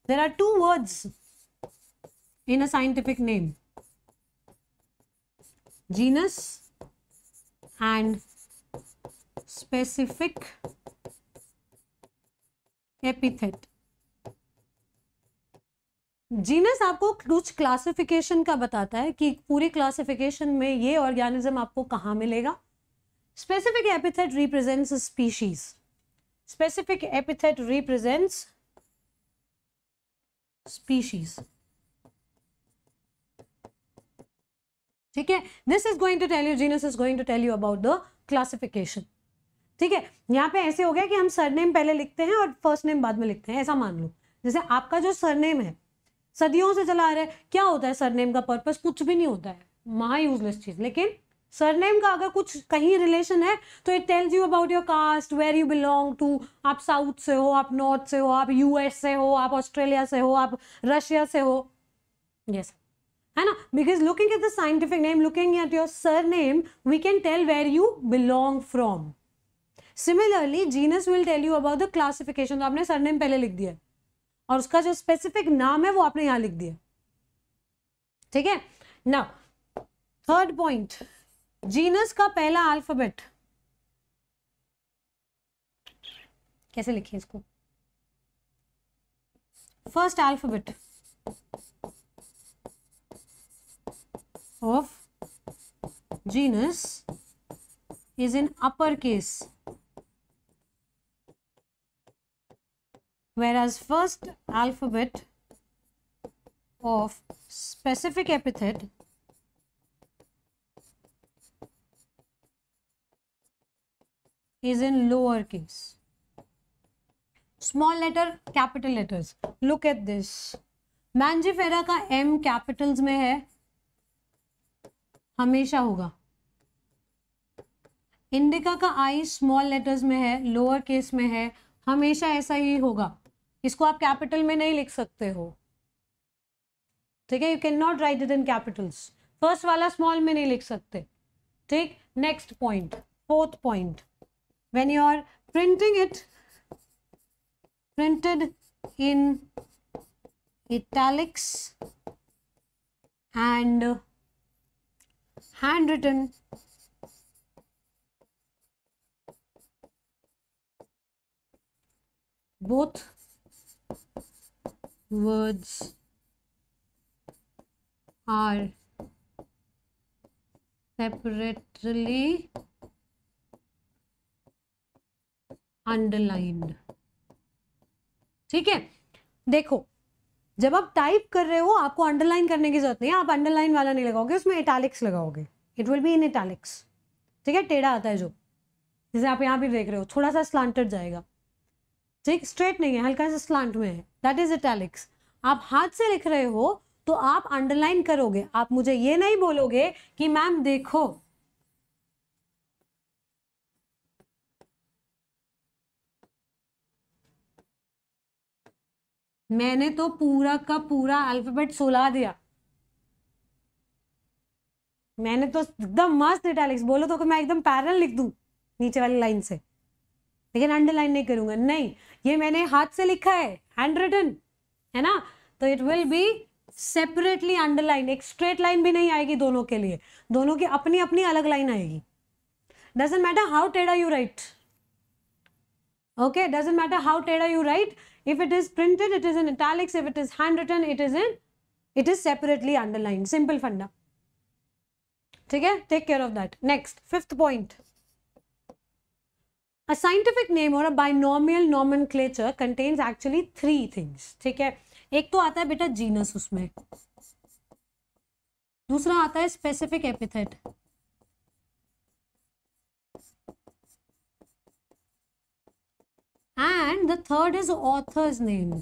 there are two words in a scientific name genus and specific epithet genus आपको कुछ क्लासिफिकेशन का बताता है कि पूरे क्लासिफिकेशन में ये ऑर्गेनिज्म आपको कहाँ मिलेगा specific epithet represents species specific epithet represents species ठीक है this is going to tell you genus is going to tell you about the classification ठीक है यहाँ पे ऐसे हो गया कि हम सरनेम पहले लिखते हैं और फर्स्ट नेम बाद में लिखते हैं ऐसा मान लो जैसे आपका जो सरनेम है सदियों से चला आ रहा है क्या होता है सरनेम का पर्पस कुछ भी नहीं होता है महा यूजलेस चीज लेकिन सरनेम का अगर कुछ कहीं रिलेशन है तो it tells you about your caste where you belong to आप साउथ से हो आप नॉर्थ से हो आप यूएस से हो आप ऑस्ट्रेलिया से हो आप रशिया से हो यस yes. है ना because looking at the scientific name looking at your surname we can tell where you belong from similarly genus will tell you about the classification तो आपने सरनेम पहले लिख दिया है और उसका जो स्पेसिफिक नाम है वो आपने यहां लिख दिया ठीक है ना थर्ड पॉइंट जीनस का पहला अल्फाबेट कैसे लिखे इसको first alphabet of genus is in upper case whereas first alphabet of specific epithet is in lower case. Small letter, capital letters. Look at this. Mangifera ka m capitals mein hai hamesha hoga indica का I small letters में है lower case में है हमेशा ऐसा ही होगा इसको आप कैपिटल में नहीं लिख सकते हो ठीक है you can not write it in capitals first वाला स्मॉल में नहीं लिख सकते ठीक next point fourth point you are printing it printed in italics and hand written both words are separately underlined ठीक है देखो जब आप टाइप कर रहे हो आपको अंडरलाइन करने की जरूरत नहीं है आप अंडरलाइन वाला नहीं लगाओगे उसमें इटालिक्स लगाओगे it will be in italics ठीक है टेढ़ा आता है जो जैसे आप यहाँ भी देख रहे हो थोड़ा सा स्लांटेड जाएगा ठीक स्ट्रेट नहीं है हल्का सा स्लांट में है दैट इज इटैलिक्स आप हाथ से लिख रहे हो तो आप अंडरलाइन करोगे आप मुझे ये नहीं बोलोगे कि मैम देखो मैंने तो पूरा का पूरा अल्फाबेट सुला दिया मैंने तो एकदम मस्त इटैलिक्स बोलो तो मैं एकदम पैरल लिख दू नीचे वाली लाइन से लेकिन अंडरलाइन नहीं करूंगा नहीं ये मैंने हाथ से लिखा है हैंड रिटन है ना तो it will be separately underline एक स्ट्रेट लाइन भी नहीं आएगी दोनों के लिए दोनों की अपनी अपनी अलग लाइन आएगी डजेंट मैटर हाउ टेड are you write okay doesn't matter how टेड are you write if it is printed it is in italics if it is hand written it is in it is separately underline simple फंडा ठीक है take care of that next fifth point A scientific name or a binomial nomenclature contains actually three things. ठीक है एक तो आता है बेटा जीनस उसमें दूसरा आता है specific epithet and the third is authors name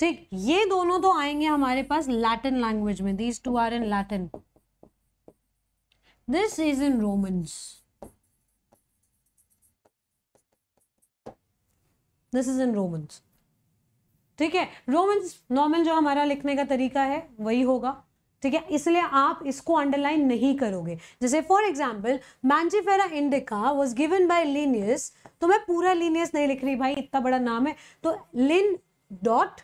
ठीक ये दोनों तो आएंगे हमारे पास लैटिन लैंग्वेज में these two are in Latin this is in romans this is in romans ठीक है रोमन्स नॉर्मल जो हमारा लिखने का तरीका है वही होगा ठीक है इसलिए आप इसको अंडरलाइन नहीं करोगे जैसे for example Mangifera indica was given by Linnaeus तो मैं पूरा लीनियस नहीं लिख रही भाई इतना बड़ा नाम है तो लिन डॉट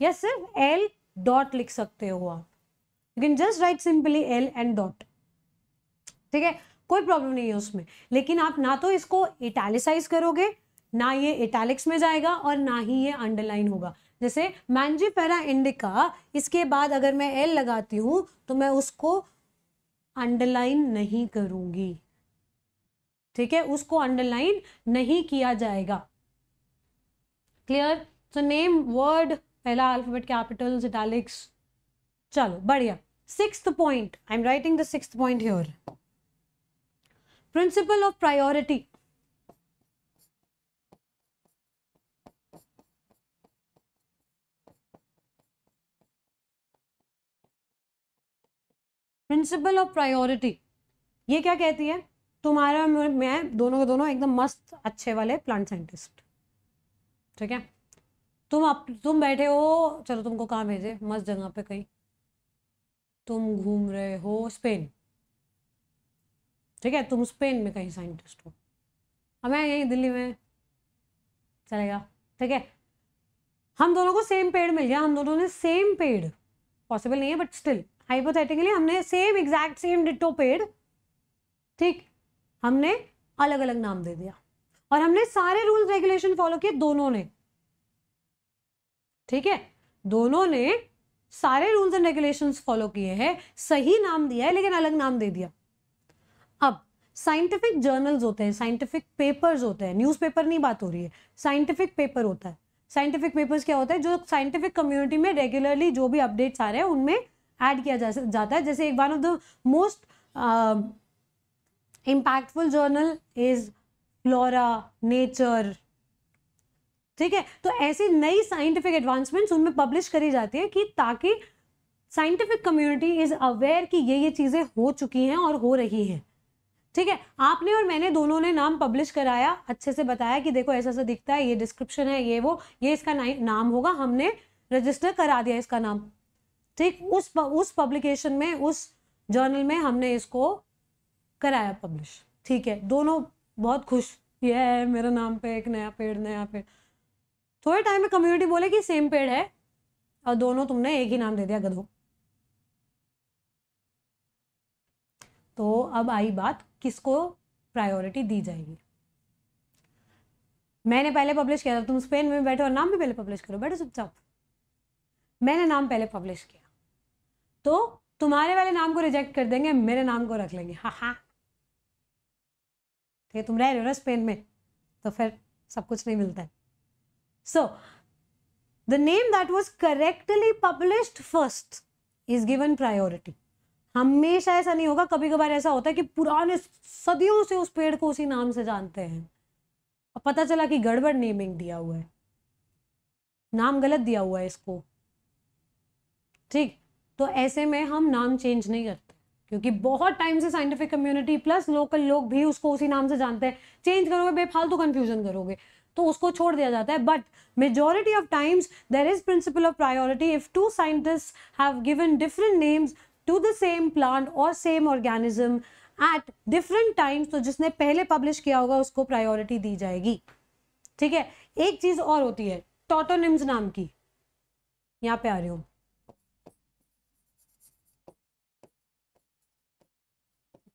या सिर्फ एल डॉट लिख सकते हो आप you can just write simply L and dot ठीक है कोई प्रॉब्लम नहीं है उसमें लेकिन आप ना तो इसको इटैलिसाइज करोगे ना ये इटैलिक्स में जाएगा और ना ही ये अंडरलाइन होगा जैसे पैरा इंडिका इसके बाद अगर मैं एल लगाती हूं तो मैं उसको अंडरलाइन नहीं करूंगी ठीक है उसको अंडरलाइन नहीं किया जाएगा क्लियर सो नेम वर्ड पहला अल्फाबेट कैपिटल्स इटालिक्स चलो बढ़िया six point I am writing the six point your principle of priority principle of priority ये क्या कहती है तुम्हारा मैं दोनों के दोनों एकदम मस्त अच्छे वाले प्लांट साइंटिस्ट ठीक है तुम आप तुम बैठे हो चलो तुमको कहाँ भेजे मस्त जगह पे कहीं तुम घूम रहे हो स्पेन ठीक है तुम स्पेन में कहीं साइंटिस्ट हो अब मैं यहीं दिल्ली में चलेगा ठीक है हम दोनों को सेम पेड़ मिल गया हम दोनों ने सेम पेड़ पॉसिबल नहीं है बट स्टिल हाइपोथेटिकली हमने सेम एग्जैक्ट सेम डिटो पेड़ ठीक हमने अलग अलग नाम दे दिया और हमने सारे रूल्स रेगुलेशन फॉलो किए दोनों ने ठीक है दोनों ने सारे रूल्स एंड रेगुलेशंस फॉलो किए हैं सही नाम दिया है लेकिन अलग नाम दे दिया अब साइंटिफिक जर्नल्स होते हैं साइंटिफिक पेपर्स होते हैं न्यूज़पेपर नहीं बात हो रही है साइंटिफिक पेपर होता है साइंटिफिक पेपर्स क्या होता है जो साइंटिफिक कम्युनिटी में रेगुलरली जो भी अपडेट्स आ रहे हैं उनमें ऐड किया जा जाता है जैसे एक one of the most impactful journal is Flora Nature ठीक है तो ऐसी नई साइंटिफिक एडवांसमेंट्स उनमें पब्लिश करी जाती है कि ताकि साइंटिफिक कम्युनिटी इज अवेयर कि ये ये चीज़ें हो चुकी हैं और हो रही हैं ठीक है आपने और मैंने दोनों ने नाम पब्लिश कराया अच्छे से बताया कि देखो ऐसा ऐसा दिखता है ये डिस्क्रिप्शन है ये वो ये इसका नाम होगा हमने रजिस्टर करा दिया इसका नाम ठीक उस उस पब्लिकेशन में उस जर्नल में हमने इसको कराया पब्लिश ठीक है दोनों बहुत खुश ये है मेरा नाम पे एक नया पेड़ नया पेड़ थोड़े टाइम में कम्युनिटी बोले कि सेम पेड़ है और दोनों तुमने एक ही नाम दे दिया गधो तो अब आई बात किसको प्रायोरिटी दी जाएगी मैंने पहले पब्लिश किया था तुम स्पेन में बैठे और नाम भी पहले पब्लिश करो बैठो चुपचाप मैंने नाम पहले पब्लिश किया तो तुम्हारे वाले नाम को रिजेक्ट कर देंगे मेरे नाम को रख लेंगे हाँ हाँ ठीक है तुम रह रहे हो ना स्पेन में तो फिर सब कुछ नहीं मिलता है So, the name that was correctly published first is given priority. हमेशा ऐसा नहीं होगा कभी कभार ऐसा होता है कि पुराने सदियों से उस पेड़ को उसी नाम से जानते हैं और पता चला कि गड़बड़ नेमिंग दिया हुआ है नाम गलत दिया हुआ है इसको ठीक तो ऐसे में हम नाम चेंज नहीं करते क्योंकि बहुत टाइम से साइंटिफिक कम्युनिटी प्लस लोकल लोग भी उसको उसी नाम से जानते हैं चेंज करोगे बेफालतू तो कन्फ्यूजन करोगे तो उसको छोड़ दिया जाता है but majority of times there is principle of priority if two scientist have given different names to the same plant और same organism at different times तो जिसने पहले पब्लिश किया होगा उसको प्रायोरिटी दी जाएगी ठीक है एक चीज और होती है टोटोनिम्स नाम की यहाँ पे आ रही हूँ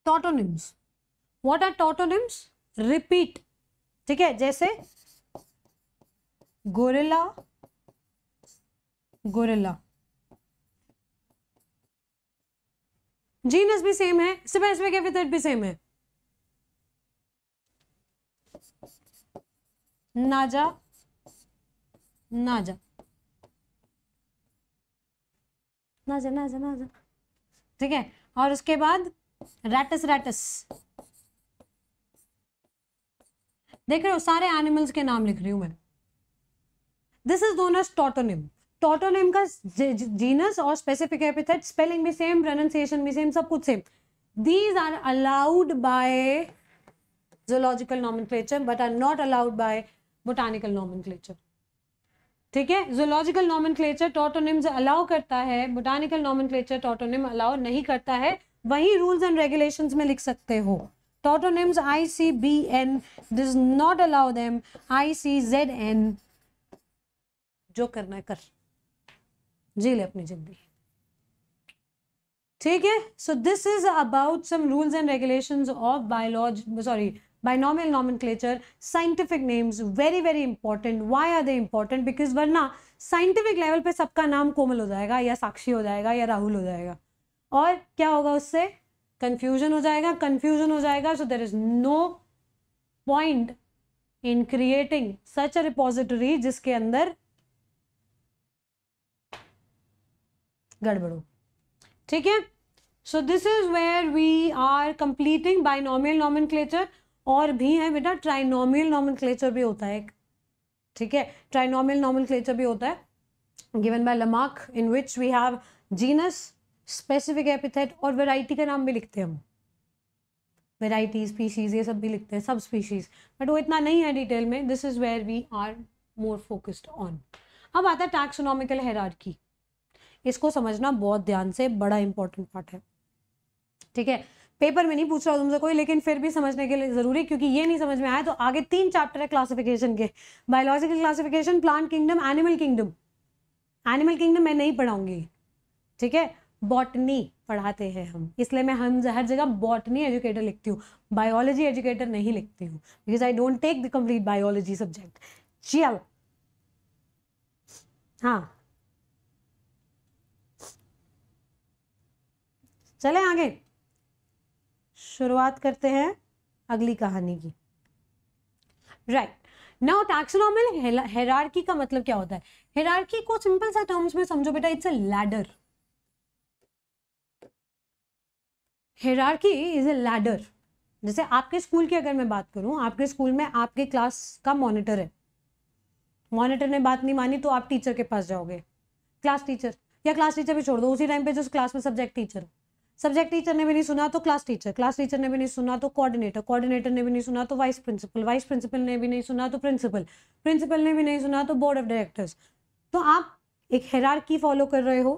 tautonyms what are tautonyms repeat ठीक है जैसे गोरेला गोरेला जीनस भी सेम है स्पेसिफिक एपिथेट भी सेम है नाजा नाजा नाजा नाजा नाजा ठीक है और उसके बाद रैटस रैटस देख रहे हो सारे एनिमल्स के नाम लिख रही हूं मैं this is known as tautonym tautonym का जीनस और स्पेसिफिक एपिथेट स्पेलिंग भी सेम प्रोनाउंसिएशन भी सेम सब कुछ same these are allowed by zoological nomenclature but are not allowed by botanical nomenclature ठीक है जोलॉजिकल नॉमिनक्लेचर टोटोनिम्स अलाउ करता है बोटानिकल नॉमिनक्लेचर टोटोनिम अलाउ नहीं करता है वही रूल्स एंड रेगुलेशंस में लिख सकते हो tautonyms I C B N does not allow them I C Z N जो करना है कर जी ले अपनी जिंदगी ठीक है so this is about some rules and regulation of biology sorry binomial nomenclature scientific names very very important why are they important because वरना साइंटिफिक लेवल पे सबका नाम कोमल हो जाएगा या साक्षी हो जाएगा या राहुल हो जाएगा और क्या होगा उससे कन्फ्यूजन हो जाएगा कन्फ्यूजन हो जाएगा so there is no point in creating such a repository जिसके अंदर गड़बड़ो ठीक है so this is where we are completing nomenclature और भी है बेटा ट्राइनॉमियल नॉमनक्लेचर भी होता है एक ठीक है ट्राइनॉमियल नॉमनक्लेचर भी होता है given by Lamarck in which we have genus specific epithet और वेराइटी का नाम भी लिखते हैं हम वेराइटी स्पीशीज ये सब भी लिखते हैं सब स्पीशीज बट वो इतना नहीं है डिटेल में this is where we are more focused on अब आता है टैक्सोनॉमिकल की इसको समझना बहुत ध्यान से बड़ा इंपॉर्टेंट पार्ट है ठीक है पेपर में नहीं पूछ रहा तुमसे कोई लेकिन फिर भी समझने के लिए जरूरी क्योंकि ये नहीं समझ में आया तो आगे तीन चैप्टर है क्लासिफिकेशन के biological classification plant kingdom animal kingdom animal kingdom मैं नहीं पढ़ाऊंगी ठीक है बॉटनी पढ़ाते हैं हम इसलिए मैं हम हर जगह बॉटनी एजुकेटर लिखती हूँ बायोलॉजी एजुकेटर नहीं लिखती हूँ because I don't take the complete biology subject चल हाँ चले आगे शुरुआत करते हैं अगली कहानी की राइट नाउ टैक्सोनॉमिल हेरार्की का मतलब क्या होता है हेरार्की को सिंपल सा टर्म्स में समझो बेटा it's a ladder hierarchy is a ladder जैसे आपके स्कूल की अगर मैं बात करूं आपके स्कूल में आपके क्लास का मॉनिटर है मॉनिटर ने बात नहीं मानी तो आप टीचर के पास जाओगे क्लास टीचर या क्लास टीचर भी छोड़ दो उसी टाइम पे जो क्लास में सब्जेक्ट टीचर हो सब्जेक्ट टीचर ने भी नहीं सुना तो क्लास टीचर क्लास टीचर ने भी नहीं सुना तो कोऑर्डिनेटर कोऑर्डिनेटर ने भी नहीं सुना तो वाइस प्रिंसिपल वाइस प्रिंसिपल ने भी नहीं सुना तो प्रिंसिपल प्रिंसिपल ने भी नहीं सुना तो बोर्ड ऑफ डायरेक्टर्स तो आप एक की फॉलो कर रहे हो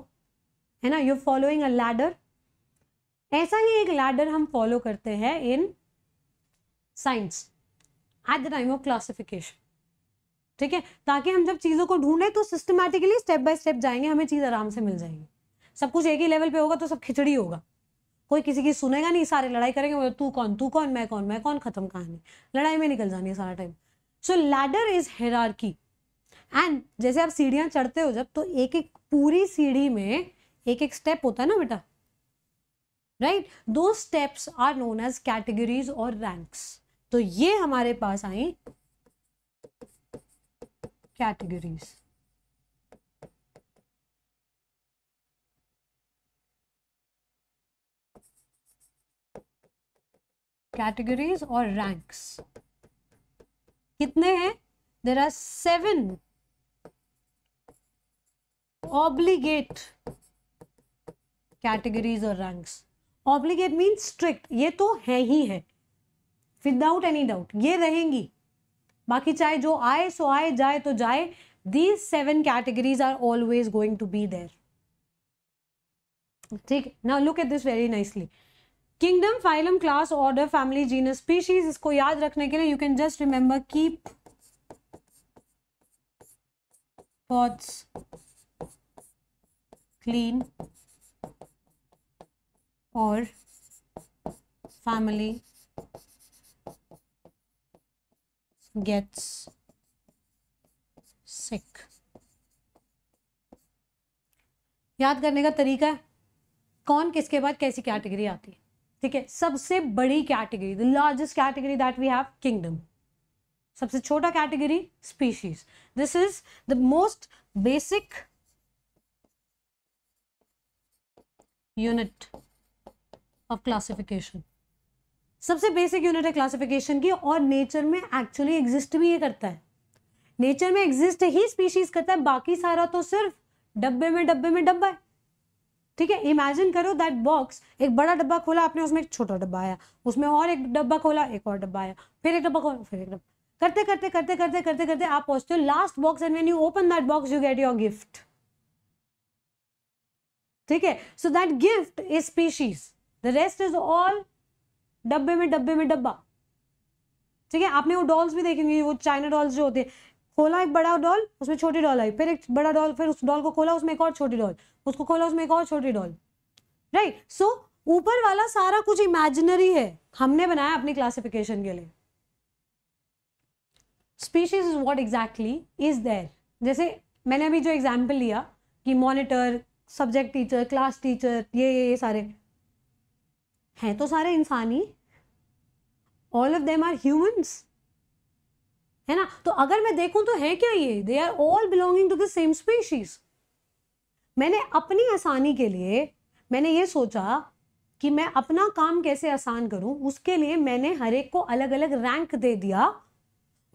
है ना यू फॉलोइंग अ लैडर ऐसा ही एक लैडर हम फॉलो करते हैं in science at the time of classification ठीक है ताकि हम जब चीज़ों को ढूंढें तो सिस्टमैटिकली स्टेप बाय स्टेप जाएंगे हमें चीज़ आराम से मिल जाएगी सब कुछ एक ही लेवल पे होगा तो सब खिचड़ी होगा कोई किसी की सुनेगा नहीं सारे लड़ाई करेंगे तू कौन तू कौन मैं कौन मैं कौन खत्म कहानी लड़ाई में निकल जानी है सारा time so ladder is hierarchy and जैसे आप सीढ़ियां चढ़ते हो जब तो एक एक पूरी सीढ़ी में एक एक स्टेप होता है ना बेटा राइट दो steps are known as categories और रैंक्स तो ये हमारे पास आई categories categories or ranks kitne hain there are seven obligate categories or ranks obligate means strict ye to hai hi hai without any doubt ye rahengi बाकी चाहे जो आए सो आए जाए तो जाए these seven categories are always going to be there ठीक ना look at this very nicely kingdom phylum class order family genus species इसको याद रखने के लिए you can just remember keep clean और फैमिली गेट्स gets याद करने का तरीका है कौन किसके बाद कैसी कैटेगरी आती है ठीक है सबसे बड़ी category the largest category that we have kingdom सबसे छोटा category species this is the most basic unit of classification सबसे बेसिक यूनिट है क्लासिफिकेशन की और नेचर में एक्चुअली एग्जिस्ट भी ये करता है नेचर में एग्जिस्ट ही स्पीशीज करता है बाकी सारा तो सिर्फ डब्बे में डब्बे में डब्बा है ठीक है इमेजिन करो दैट बॉक्स एक बड़ा डब्बा खोला आपने उसमें एक छोटा डब्बा आया उसमें और एक डब्बा खोला एक और डब्बा आया फिर एक डब्बा खोला फिर एक डब्बा करते करते करते करते करते करते आप पहुंचते हो last box and when you open that box you get your gift ठीक है so that gift is species the rest is all डब्बे में डब्बे में डब्बा ठीक है आपने वो डॉल्स भी देखेंगे वो चाइना डॉल्स जो होते हैं खोला एक बड़ा डॉल उसमें छोटी डॉल आई फिर एक बड़ा डॉल फिर उस डॉल को खोला उसमें एक और छोटी डॉल उसको खोला उसमें एक और छोटी डॉल राइट सो ऊपर वाला सारा कुछ इमेजिनरी है हमने बनाया अपनी क्लासिफिकेशन के लिए species is what exactly is there जैसे मैंने अभी जो एग्जाम्पल लिया कि monitor subject teacher class teacher ये ये ये सारे हैं तो सारे इंसानी all of them are humans है ना तो अगर मैं देखूं तो है क्या ये they are all belonging to the same species मैंने अपनी आसानी के लिए मैंने ये सोचा कि मैं अपना काम कैसे आसान करूं उसके लिए मैंने हर एक को अलग अलग रैंक दे दिया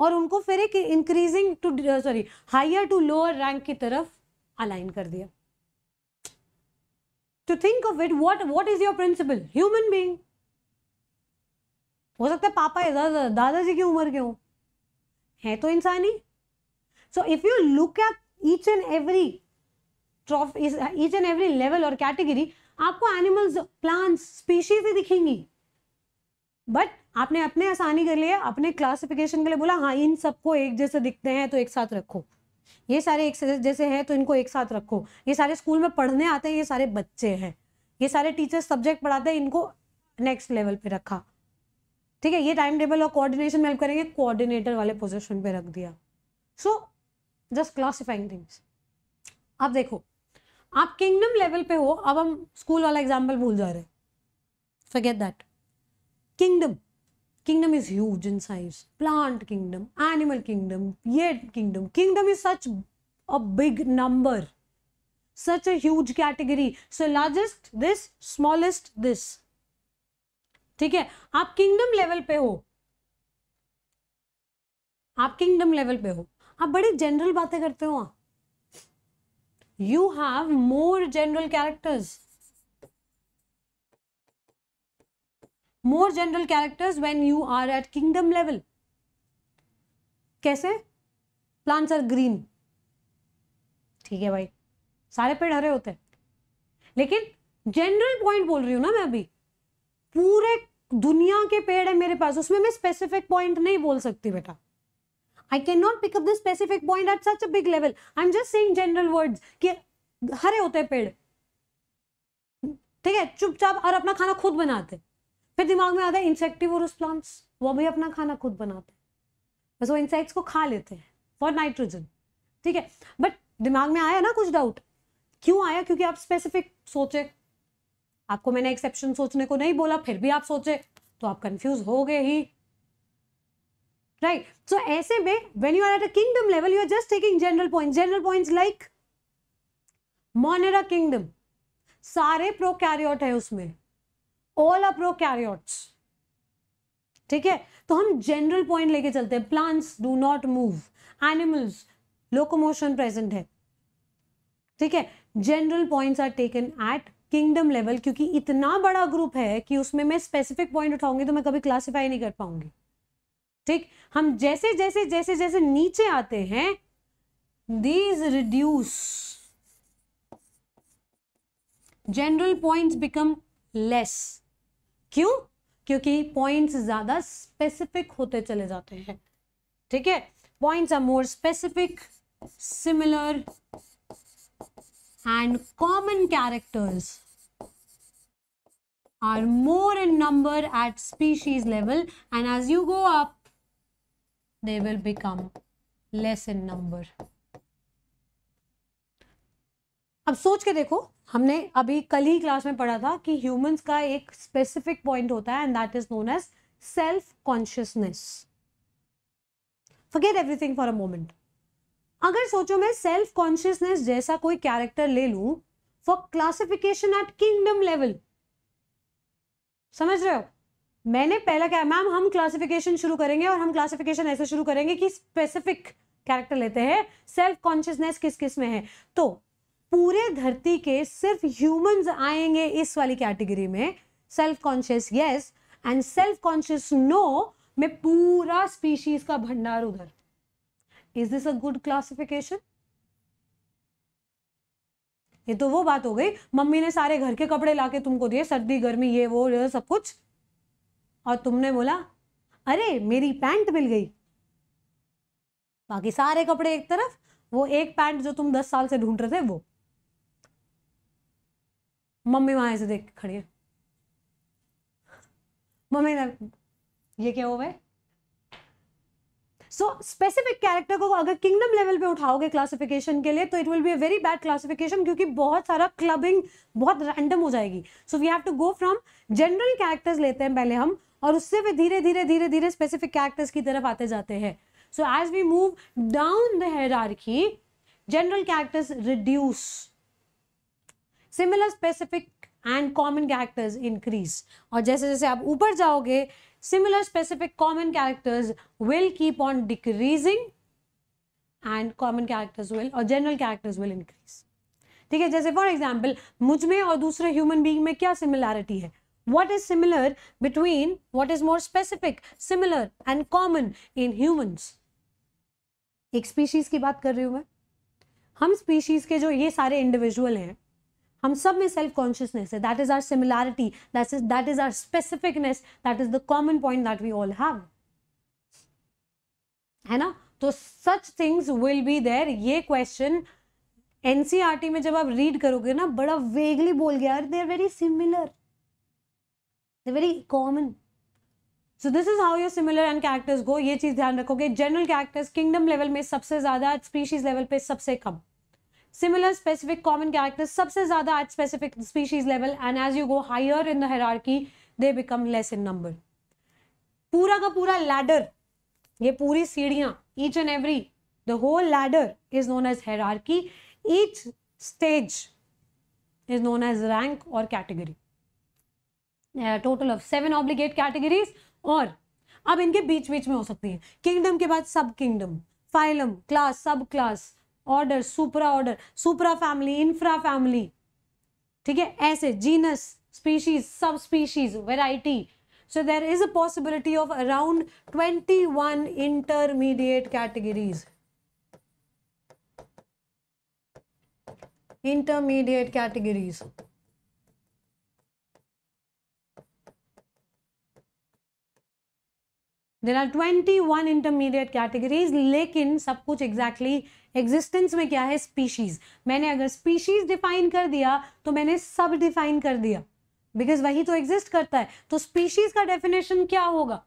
और उनको फिर एक increasing to sorry higher to lower rank की तरफ अलाइन कर दिया to think of it what what is your principle human being हो सकता है पापा दादाजी की उम्र के हों है तो इंसान ही so if you look at each and every trophy each and every level और कैटेगरी आपको एनिमल्स प्लांट्स स्पीशीज ही दिखेंगी बट आपने अपने आसानी के लिए अपने क्लासिफिकेशन के लिए बोला हाँ इन सबको एक जैसे दिखते हैं तो एक साथ रखो ये सारे एक जैसे हैं तो इनको एक साथ रखो ये सारे स्कूल में पढ़ने आते हैं ये सारे बच्चे हैं ये सारे टीचर्स सब्जेक्ट पढ़ाते हैं इनको नेक्स्ट लेवल पे रखा ठीक है ये टाइम टेबल और कोऑर्डिनेशन में हेल्प करेंगे कोऑर्डिनेटर वाले पोजीशन पे रख दिया सो जस्ट क्लासिफाइंग थिंग्स अब देखो आप किंगडम लेवल पे हो अब हम स्कूल वाला एग्जाम्पल भूल जा रहे forget that kingdom kingdom is huge in size plant kingdom animal kingdom ये kingdom kingdom is such a big number such a huge category so largest this smallest this ठीक है आप किंगडम लेवल पे हो आप किंगडम लेवल पे हो आप बड़ी जनरल बातें करते हो आप you have more general characters more general characters when you are at kingdom level कैसे प्लांट्स आर ग्रीन ठीक है भाई सारे पेड़ हरे होते हैं लेकिन जनरल पॉइंट बोल रही हूं ना मैं अभी पूरे दुनिया के पेड़ है मेरे पास उसमें मैं स्पेसिफिक पॉइंट नहीं बोल सकती बेटा I can not pick up this specific point at such a big level I am just saying general words कि हरे होते हैं पेड़ ठीक है चुपचाप और अपना खाना खुद बनाते फिर दिमाग में आता है इंसेक्टिवोरस प्लांट्स वो भी अपना खाना खुद बनाते बस वो इंसेक्ट्स को खा लेते हैं फॉर नाइट्रोजन ठीक है बट दिमाग में आया ना कुछ डाउट क्यों आया क्योंकि आप स्पेसिफिक सोचे आपको मैंने एक्सेप्शन सोचने को नहीं बोला फिर भी आप सोचे तो आप कंफ्यूज हो गए ही राइट right. सो so, ऐसे में when you are at a kingdom level you are just taking general point general point like Monera kingdom सारे प्रो कैरियोट है उसमें ऑल आर प्रोकैरियोट्स ठीक है तो हम जनरल पॉइंट लेके चलते हैं plants do not move animals locomotion present है ठीक है general points are taken at kingdom level क्योंकि इतना बड़ा ग्रुप है कि उसमें मैं स्पेसिफिक पॉइंट उठाऊंगी तो मैं कभी क्लासिफाई नहीं कर पाऊंगी ठीक हम जैसे जैसे जैसे जैसे नीचे आते हैं these reduce general points become less क्यों क्योंकि पॉइंट्स ज्यादा स्पेसिफिक होते चले जाते हैं ठीक है points are more specific similar and common characters are more in number at species level and as you go up they will become less in number अब सोच के देखो हमने अभी कल ही क्लास में पढ़ा था कि ह्यूमंस का एक स्पेसिफिक पॉइंट होता है and that is known as self consciousness forget everything for a moment अगर सोचो मैं सेल्फ कॉन्शियसनेस जैसा कोई कैरेक्टर ले लू for classification at kingdom level समझ रहे हो मैंने पहला क्या मैम हम क्लासिफिकेशन शुरू करेंगे और हम क्लासिफिकेशन ऐसे शुरू करेंगे कि स्पेसिफिक कैरेक्टर लेते हैं सेल्फ कॉन्शियसनेस किस किस में है तो पूरे धरती के सिर्फ ह्यूमंस आएंगे इस वाली कैटेगरी में self conscious yes and self conscious no में पूरा स्पीशीज का भंडार उधर is this a good classification ये तो वो बात हो गई मम्मी ने सारे घर के कपड़े लाके तुमको दिए सर्दी गर्मी ये वो ये सब कुछ और तुमने बोला अरे मेरी पैंट मिल गई बाकी सारे कपड़े एक तरफ वो एक पैंट जो तुम दस साल से ढूंढ रहे थे वो मम्मी वहां से देख खड़ी है मम्मी ने ये क्या हो भाई सो स्पेसिफिक कैरेक्टर को अगर किंगडम लेवल पे उठाओगे क्लासिफिकेशन के लिए तो it will be a very bad classification क्योंकि बहुत सारा क्लबिंग बहुत रैंडम हो जाएगी so we have to go from general characters लेते हैं पहले हम और उससे फिर धीरे धीरे धीरे धीरे स्पेसिफिक कैरेक्टर्स की तरफ आते जाते हैं so as we move down the hierarchy general characters reduce similar specific and common characters increase और जैसे जैसे आप ऊपर जाओगे similar specific common characters will keep on decreasing and common characters will or general characters will increase ठीक है जैसे for example मुझमें और दूसरे ह्यूमन बींग में क्या सिमिलैरिटी है what is similar between what is more specific similar and common in human एक स्पीशीज की बात कर रही हूं मैं हम स्पीशीज के जो ये सारे इंडिविजुअल हैं हम सब में सेल्फ कॉन्शियसनेस है that is our similarity that is that is our specificness that is the common point that we all have है ना तो such things will be there ये क्वेश्चन एनसीईआरटी e में जब आप रीड करोगे ना बड़ा वेगली बोल गया they are very similar they very common so this is how your similar and characters go ये चीज ध्यान रखोगे जनरल कैरेक्टर्स किंगडम लेवल में सबसे ज्यादा स्पीशीज लेवल पे सबसे कम सिमिलर स्पेसिफिक कॉमन कैरेक्टर सबसे ज्यादा at specific species level and as you go higher in दरारकी they become less in number पूरा का पूरा लैडर ये पूरी सीढ़ियां each and every the whole ladder is known as hierarchy each stage is known as rank और category total of seven obligate categories और अब इनके बीच बीच में हो सकती है किंगडम के बाद sub kingdom phylum class sub class order supra order supra family infra family ठीक है ऐसे genus species sub species variety so there is a possibility of around twenty one intermediate categories intermediate categories there are twenty one intermediate categories लेकिन सब कुछ exactly exactly existence में क्या है species मैंने अगर स्पीशीज डिफाइन कर दिया तो मैंने सब डिफाइन कर दिया बिकॉज वही तो एग्जिस्ट करता है तो स्पीशीज का डेफिनेशन क्या होगा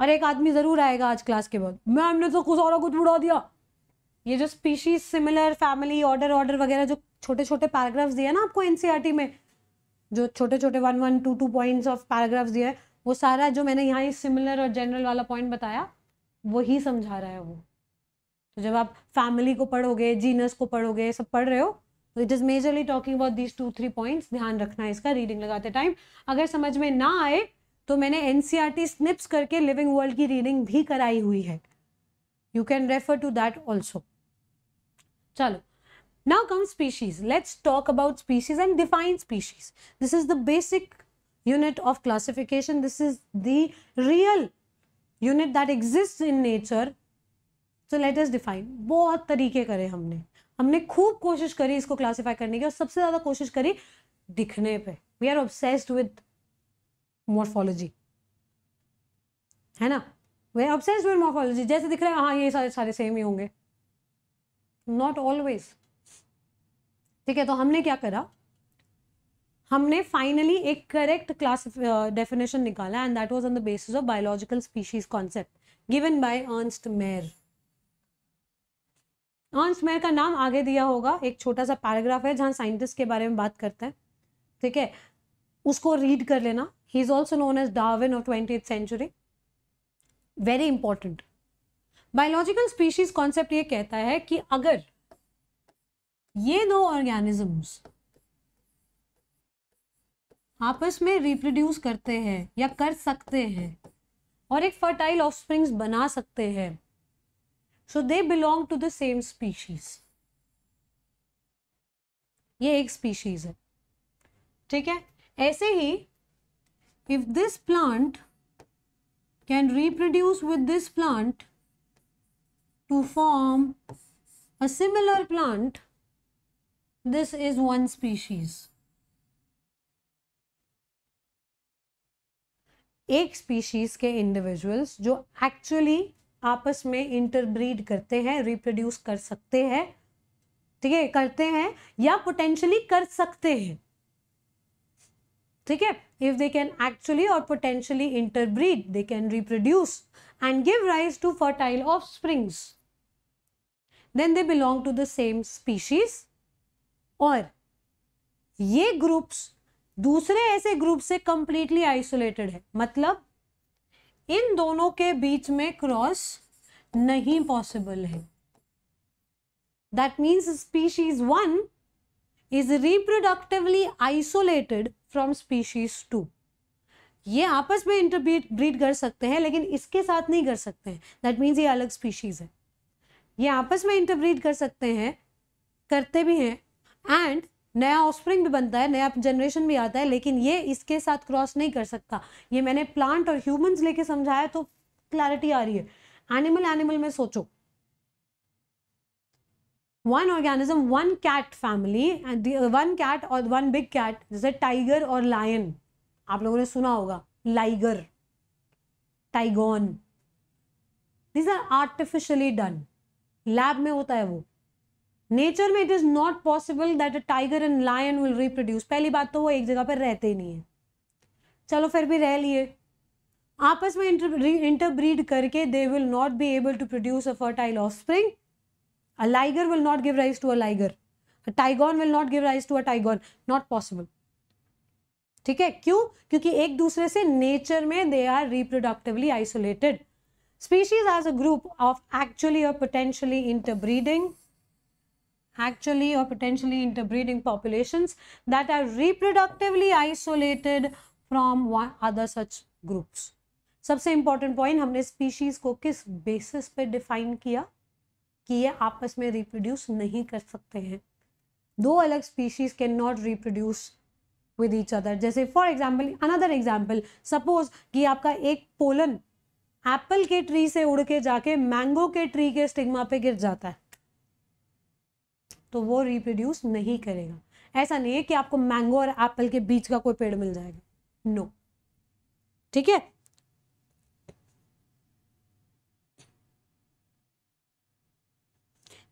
और एक आदमी जरूर आएगा आज क्लास के बाद मैं हमने तो कुछ और कुछ उड़ा दिया ये जो species similar family order order वगैरह जो छोटे छोटे पैराग्राफ्स दिए ना आपको एनसीईआरटी e में जो छोटे छोटे one one two two points of paragraphs दिए वो सारा जो मैंने यहाँ सिमिलर और जनरल वाला पॉइंट बताया वही समझा रहा है वो तो जब आप फैमिली को पढ़ोगे जीनस को पढ़ोगे सब पढ़ रहे हो तो it is majorly talking about these two three points ध्यान रखना है इसका रीडिंग लगाते टाइम अगर समझ में ना आए तो मैंने एन स्निप्स e करके लिविंग वर्ल्ड की रीडिंग भी कराई हुई है you can refer to that also चलो now come species let's talk about species and define species this is the basic unit of classification this is the real unit that exist in nature so let us define बहुत तरीके करे हमने हमने खूब कोशिश करी इसको क्लासीफाई करने की और सबसे ज़्यादा कोशिश करी दिखने पे we are obsessed with morphology है ना वे ऑब्सेस्ड विद मॉर्फोलॉजी जैसे दिख रहे हैं हाँ ये सारे सारे सेम ही होंगे नॉट ऑलवेज ठीक है तो हमने क्या करा हमने फाइनली एक करेक्ट क्लास डेफिनेशन निकाला and that was on the basis of biological species concept given by Ernst Mayr Ernst Mayr का नाम आगे दिया होगा एक छोटा सा पैराग्राफ है जहां साइंटिस्ट के बारे में बात करते हैं ठीक है उसको रीड कर लेना he is also known as Darwin of twenty century very important biological species concept ये कहता है कि अगर ये दो ऑर्गेनिजम्स आपस में रिप्रोड्यूस करते हैं या कर सकते हैं और एक फर्टाइल ऑफस्प्रिंग्स बना सकते हैं so they belong to the same species ये एक स्पीशीज है ठीक है ऐसे ही if this plant can reproduce with this plant to form a similar plant this is one species एक स्पीशीज़ के इंडिविजुअल्स जो एक्चुअली आपस में इंटरब्रीड करते हैं रिप्रोड्यूस कर सकते हैं ठीक है करते हैं या पोटेंशियली कर सकते हैं ठीक है इफ दे कैन एक्चुअली और potentially interbreed they can reproduce and give rise to fertile offsprings then they belong to the same species और ये ग्रुप्स दूसरे ऐसे ग्रुप से कंप्लीटली आइसोलेटेड है मतलब इन दोनों के बीच में क्रॉस नहीं पॉसिबल है that means species one is reproductively isolated from species two ये आपस में इंटरब्रीड ब्रीड कर सकते हैं लेकिन इसके साथ नहीं कर सकते हैं दैट मीन्स ये अलग स्पीशीज़ है ये आपस में इंटरब्रीड कर सकते हैं करते भी हैं एंड नया ऑफस्प्रिंग भी बनता है नया जनरेशन भी आता है लेकिन ये इसके साथ क्रॉस नहीं कर सकता ये मैंने प्लांट और ह्यूमंस लेके समझाया तो क्लैरिटी आ रही है एनिमल एनिमल में सोचो one organism one cat family and one cat और वन बिग कैट जैसे टाइगर और लायन आप लोगों ने सुना होगा liger tigon this are artificially done lab में होता है वो नेचर में it is not possible that a tiger and lion will reproduce पहली बात तो वो एक जगह पर रहते ही नहीं है चलो फिर भी रह लिए आपस में इंटरब्रीड करके they will not be able to produce a fertile offspring a liger will not give rise to a liger a tigon will not give rise to a tigon not possible ठीक है क्यों क्योंकि एक दूसरे से nature में they are reproductively isolated species as a group of actually और potentially interbreeding actually or potentially interbreeding populations that are reproductively isolated from one other such groups. सबसे इंपॉर्टेंट पॉइंट हमने स्पीशीज़ को किस बेसिस पे define किया कि ये आपस में रिप्रोड्यूस नहीं कर सकते हैं दो अलग species can not reproduce with each other जैसे for example another example suppose कि आपका एक पोलन एप्पल के ट्री से उड़ के जाके मैंगो के ट्री के स्टिग्मा पे गिर जाता है तो वो रिप्रोड्यूस नहीं करेगा ऐसा नहीं है कि आपको मैंगो और एप्पल के बीच का कोई पेड़ मिल जाएगा नो no. ठीक है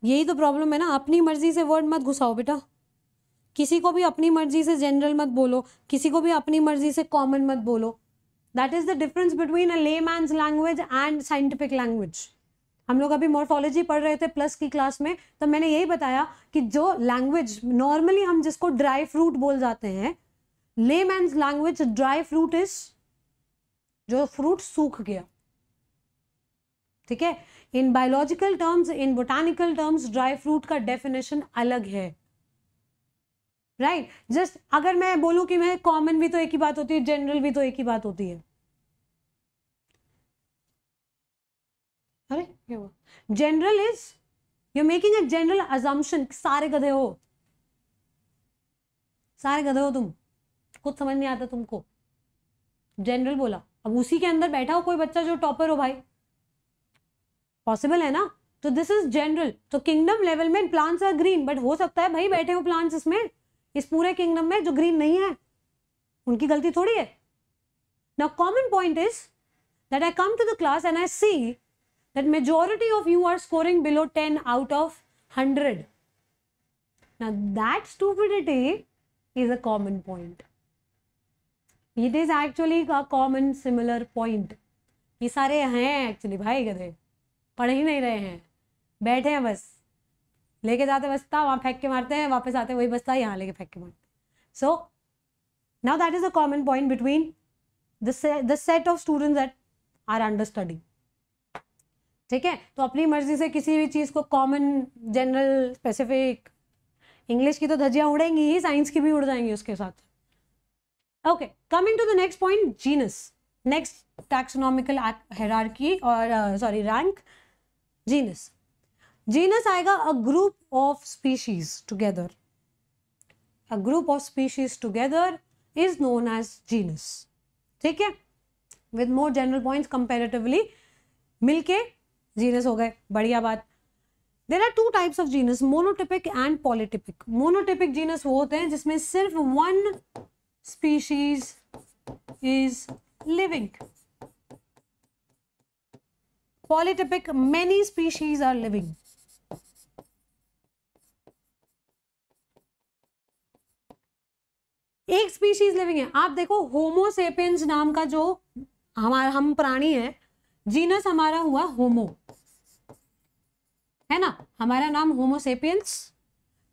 यही तो प्रॉब्लम है ना अपनी मर्जी से वर्ड मत घुसाओ बेटा किसी को भी अपनी मर्जी से जनरल मत बोलो किसी को भी अपनी मर्जी से कॉमन मत बोलो that is the difference between a layman language and scientific language हम लोग अभी मोर्फोलॉजी पढ़ रहे थे प्लस की क्लास में तो मैंने यही बताया कि जो लैंग्वेज नॉर्मली हम जिसको ड्राई फ्रूट बोल जाते हैं layman language dry fruit is जो फ्रूट सूख गया ठीक है in biological terms in botanical terms dry fruit का डेफिनेशन अलग है राइट right? जस्ट अगर मैं बोलूं कि मैं कॉमन भी तो एक ही बात होती है जनरल भी तो एक ही बात होती है अरे क्या हुआ general is you making a general assumption सारे गधे हो सारे गधे हो तुम कुछ समझ नहीं आता तुमको जनरल बोला अब उसी के अंदर बैठा हो कोई बच्चा जो टॉपर हो भाई पॉसिबल है ना तो दिस इज जनरल तो किंगडम लेवल में प्लांट्स आर ग्रीन बट हो सकता है भाई बैठे हो प्लांट्स इसमें इस पूरे किंगडम में जो ग्रीन नहीं है उनकी गलती थोड़ी है now common point is that I come to the class and I see that majority of you are scoring below 10 out of 100. Now that stupidity is a common point. It is actually a common similar point. ये सारे हैं actually भाई गधे पढ़ ही नहीं रहे हैं बैठे हैं बस लेके जाते बस्ता वहाँ फेंक के मारते हैं वापस आते वही बस्ता यहाँ लेके फेंक के मारते so now that is a common point between the set of students that are under study ठीक है तो अपनी मर्जी से किसी भी चीज़ को कॉमन जनरल स्पेसिफिक इंग्लिश की तो धजियाँ उड़ेंगी ही साइंस की भी उड़ जाएंगी उसके साथ okay coming to the next point genus next taxonomical hierarchy और सॉरी रैंक जीनस जीनस आएगा a group of species together a group of species together is known as genus ठीक है with more general points comparatively मिलके genus हो गए बढ़िया बात there are two types of genus monotypic and polytypic monotypic genus वो होते हैं जिसमें सिर्फ one species is living polytypic many species are living एक स्पीशीज लिविंग है आप देखो होमोसेपियंस नाम का जो हमारा हम प्राणी है जीनस हमारा हुआ होमो है ना हमारा नाम Homo sapiens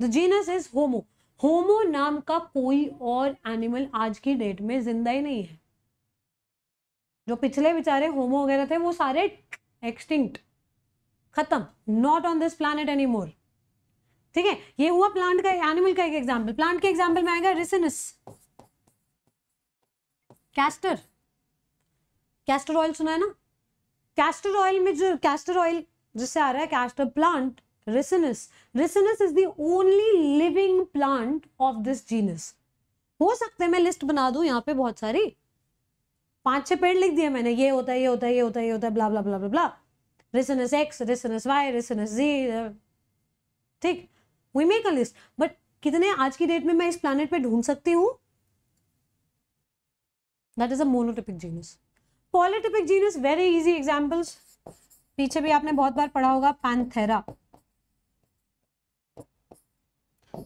the genus is Homo Homo नाम का कोई और एनिमल आज की डेट में जिंदा ही नहीं है जो पिछले बेचारे होमो वगैरह थे वो सारे एक्सटिंक्ट खत्म not on this planet any more ठीक है ये हुआ प्लांट का एनिमल का एक एग्जाम्पल प्लांट के एग्जाम्पल में आएगा रिसिनस कैस्टर कैस्टर ऑयल सुना है ना कैस्टर ऑयल में जो कैस्टर ऑयल जिससे आ रहा है castor plant Ricinus Ricinus is the only living plant of this genus हो सकते हैं मैं लिस्ट बना दू यहाँ पे बहुत सारी पांच छह पेड़ लिख दिए मैंने ये होता है ये होता है ये होता है ये होता है ब्ला ब्ला ब्ला ब्ला ब्ला एक्स रिसनस वाई रिसनस जी ठीक we make a list but कितने आज की डेट में मैं इस प्लानट पे ढूंढ सकती हूँ that is a monotypic genus polytypic genus very easy examples पीछे भी आपने बहुत बार पढ़ा होगा पैंथेरा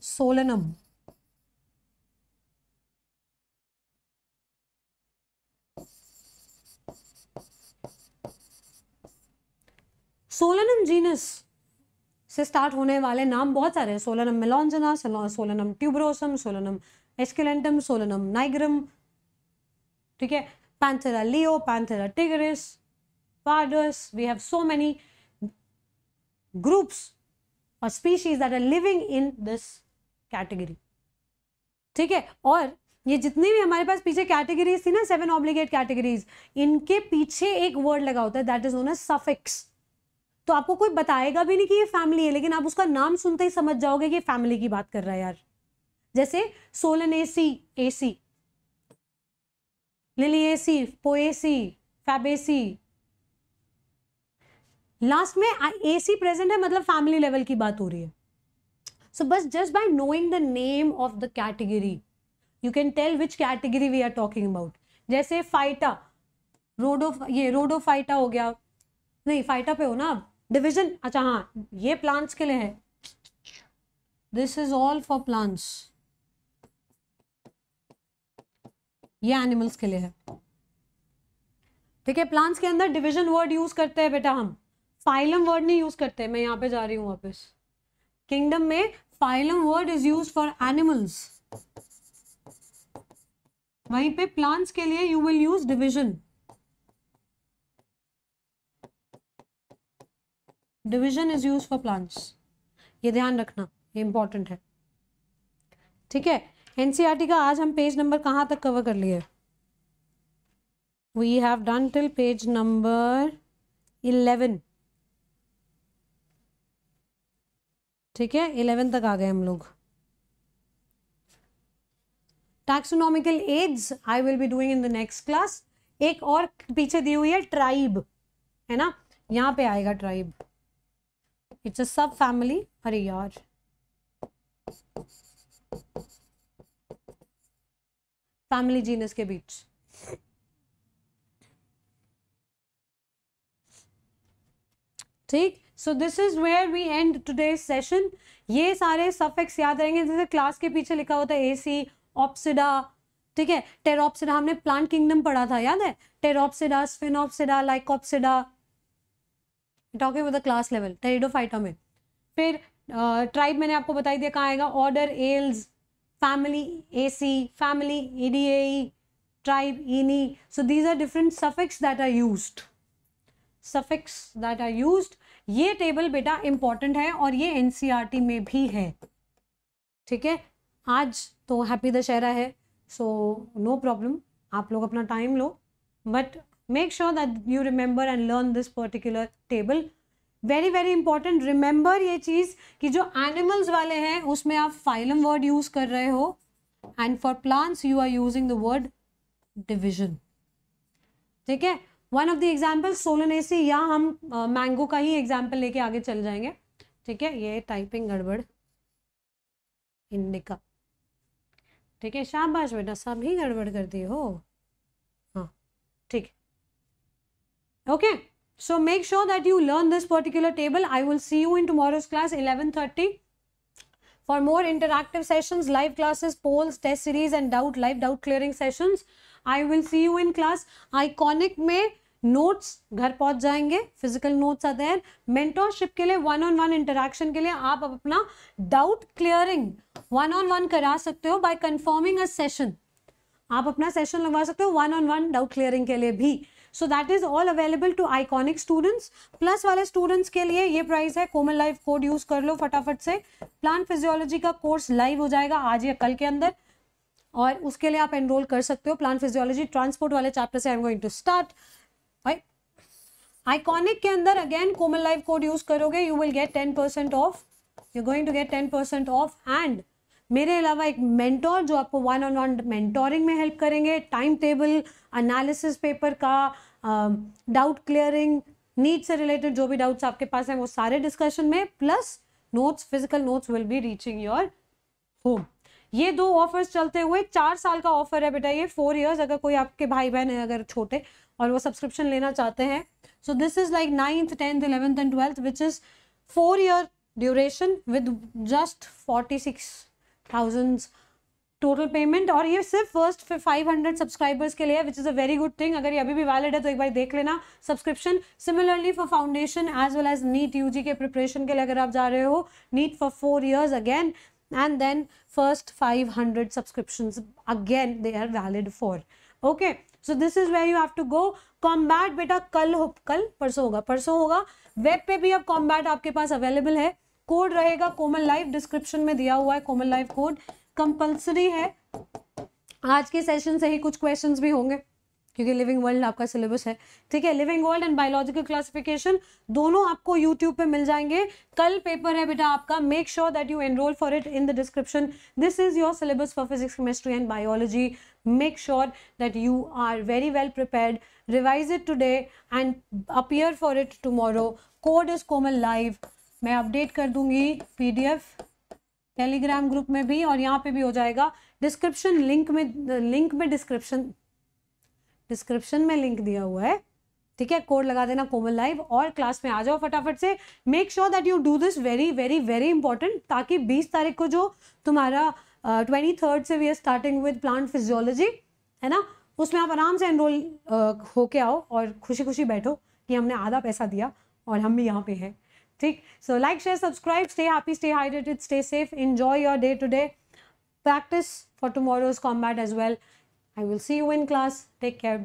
सोलनम सोलनम जीनस से स्टार्ट होने वाले नाम बहुत सारे हैं Solanum melongena Solanum tuberosum Solanum esculentum Solanum nigrum ठीक है Panthera leo, Panthera tigris, pardus. We have so many groups or species that are living in this category. ठीक है और ये जितनी भी हमारे पास पीछे कैटेगरीज थी ना सेवन ऑब्लिगेट कैटेगरीज इनके पीछे एक वर्ड लगा होता है that is known as suffix तो आपको कोई बताएगा भी नहीं कि ये फैमिली है लेकिन आप उसका नाम सुनते ही समझ जाओगे कि फैमिली की बात कर रहा है यार जैसे Solanaceae aceae Liliaceae Poaceae Fabaceae last में एसी प्रेजेंट है मतलब फैमिली लेवल की बात हो रही है सो बस just by knowing the name of the category you can tell which category we are talking about जैसे फाइटा रोडो ये रोडो फाइटा हो गया नहीं फाइटा पे हो ना डिवीजन डिविजन अच्छा हाँ ये प्लांट्स के लिए है this is all for plants ये एनिमल्स के लिए है ठीक है प्लांट्स के अंदर डिविजन वर्ड यूज करते हैं बेटा हम फाइलम वर्ड नहीं यूज करते मैं यहाँ पे जा रही हूँ वापस किंगडम में phylum word is use for animals वहीं पे प्लांट्स के लिए you will use division division is use for plants ये ध्यान रखना ये इंपॉर्टेंट है ठीक है एनसीईआरटी का आज हम पेज नंबर कहाँ तक कवर कर लिए we have done till page number eleven ठीक है इलेवन तक आ गए हम लोग taxonomical aids I will be doing in the next class एक और पीछे दी हुई है ट्राइब है ना यहाँ पे आएगा ट्राइब इट्स अ सब फैमिली अरे यार फैमिली जीनस के बीच ठीक so this is where we end today session ये सारे सफेक्स याद रहेंगे जैसे क्लास के पीछे लिखा होता है एसी ऑप्सिडा ठीक है टेरोप्सिडा हमने प्लांट किंगडम पढ़ा था याद है Pteropsida Sphenopsida Lycopsida talking with class level Pteridophyta फिर ट्राइब मैंने आपको बताई दिया कहाँ आएगा order else family AC, family EDAE, tribe ENI. So these are different suffix that are used. Suffix that are used. ये टेबल बेटा इम्पॉर्टेंट है और ये एनसीईआरटी में भी है ठीक है आज तो हैप्पी दशहरा है सो नो प्रॉब्लम आप लोग अपना टाइम लो but make sure that you remember and learn this particular table very very important remember ये चीज़ कि जो एनिमल्स वाले हैं उसमें आप फाइलम वर्ड यूज़ कर रहे हो and for plants you are using the word division ठीक है one of the example Solanaceae या हम मैंगो uh, का ही एग्जाम्पल लेके आगे चल जाएंगे ठीक है ये टाइपिंग गड़बड़ इंडिका ठीक है शाहबाज बेटा सब ही गड़बड़ करती हो हाँ ठीक okay okay. So make sure that you learn this particular table. I will see you in tomorrow's class 11.30. For more interactive sessions, live classes, polls, test series and doubt, live doubt clearing sessions, I will see you in class. Iconic में notes घर पहुंच जाएंगे physical notes आते हैं mentorship के लिए one on one interaction के लिए आप अपना doubt clearing one on one करा सकते हो बाय कंफर्मिंग अ सेशन आप अपना सेशन लगवा सकते हो one on one doubt clearing के लिए भी so that is all available to iconic students plus वाले स्टूडेंट्स के लिए ये प्राइस है कोमल लाइफ कोड यूज कर लो फटाफट से प्लान फिजियोलॉजी का कोर्स लाइव हो जाएगा आज या कल के अंदर और उसके लिए आप एनरोल कर सकते हो प्लान फिजियोलॉजी ट्रांसपोर्ट वाले चैप्टर से I am going to start iconic के अंदर again Komal live code use करोगे you will get ten percent off you going to get ten percent off and मेरे अलावा एक मेंटोर जो आपको वन ऑन वन मेंटोरिंग में हेल्प करेंगे टाइम टेबल एनालिसिस पेपर का डाउट क्लियरिंग नीट से रिलेटेड जो भी डाउट्स आपके पास हैं वो सारे डिस्कशन में plus notes physical notes will be reaching your home ये दो ऑफर्स चलते हुए चार साल का ऑफर है बेटा ये फोर इयर्स अगर कोई आपके भाई बहन है अगर छोटे और वो सब्सक्रिप्शन लेना चाहते हैं so this is like ninth tenth eleventh and twelfth which is four year duration with just forty six thousand total payment और ये सिर्फ फर्स्ट फाइव हंड्रेड सब्सक्राइबर्स के लिए which is a very good thing अगर ये अभी भी valid है तो एक बार देख लेना subscription similarly for foundation as well as NEET UG के प्रिपरेशन के लिए अगर आप जा रहे हो NEET for four years again and then first five hundred subscription again they are valid for okay so this is where you have to go combat बेटा कल हो कल परसों होगा परसों होगा वेब पे भी अब कॉम्बैट आपके पास अवेलेबल है कोड रहेगा कोमल लाइफ डिस्क्रिप्शन में दिया हुआ है कोमल लाइफ कोड कंपल्सरी है आज के सेशन से ही कुछ क्वेश्चन भी होंगे क्योंकि लिविंग वर्ल्ड आपका सिलेबस है ठीक है living world and biological classification दोनों आपको यूट्यूब पे मिल जाएंगे कल पेपर है बेटा आपका make sure that you enrol for it in the description this is your syllabus for physics chemistry and biology make sure that you are very well prepare revise it today and appear for it tomorrow code is Komal live मैं update कर दूंगी P Telegram group में भी और यहाँ पे भी हो जाएगा डिस्क्रिप्शन लिंक में लिंक में डिस्क्रिप्शन डिस्क्रिप्शन में लिंक दिया हुआ है ठीक है कोड लगा देना कोमल लाइव और क्लास में आ जाओ फटाफट से make sure that you do this very very very important ताकि 20 तारीख को जो तुम्हारा ट्वेंटी uh, थर्ड से we are starting with plant physiology है ना उसमें आप आराम से एनरोल uh, होके आओ और खुशी खुशी बैठो कि हमने आधा पैसा दिया और हम भी यहाँ पे हैं ठीक so like share subscribe stay happy stay hydrated stay safe enjoy your day today practice for tomorrow's combat as well. I will see you in class. Take care.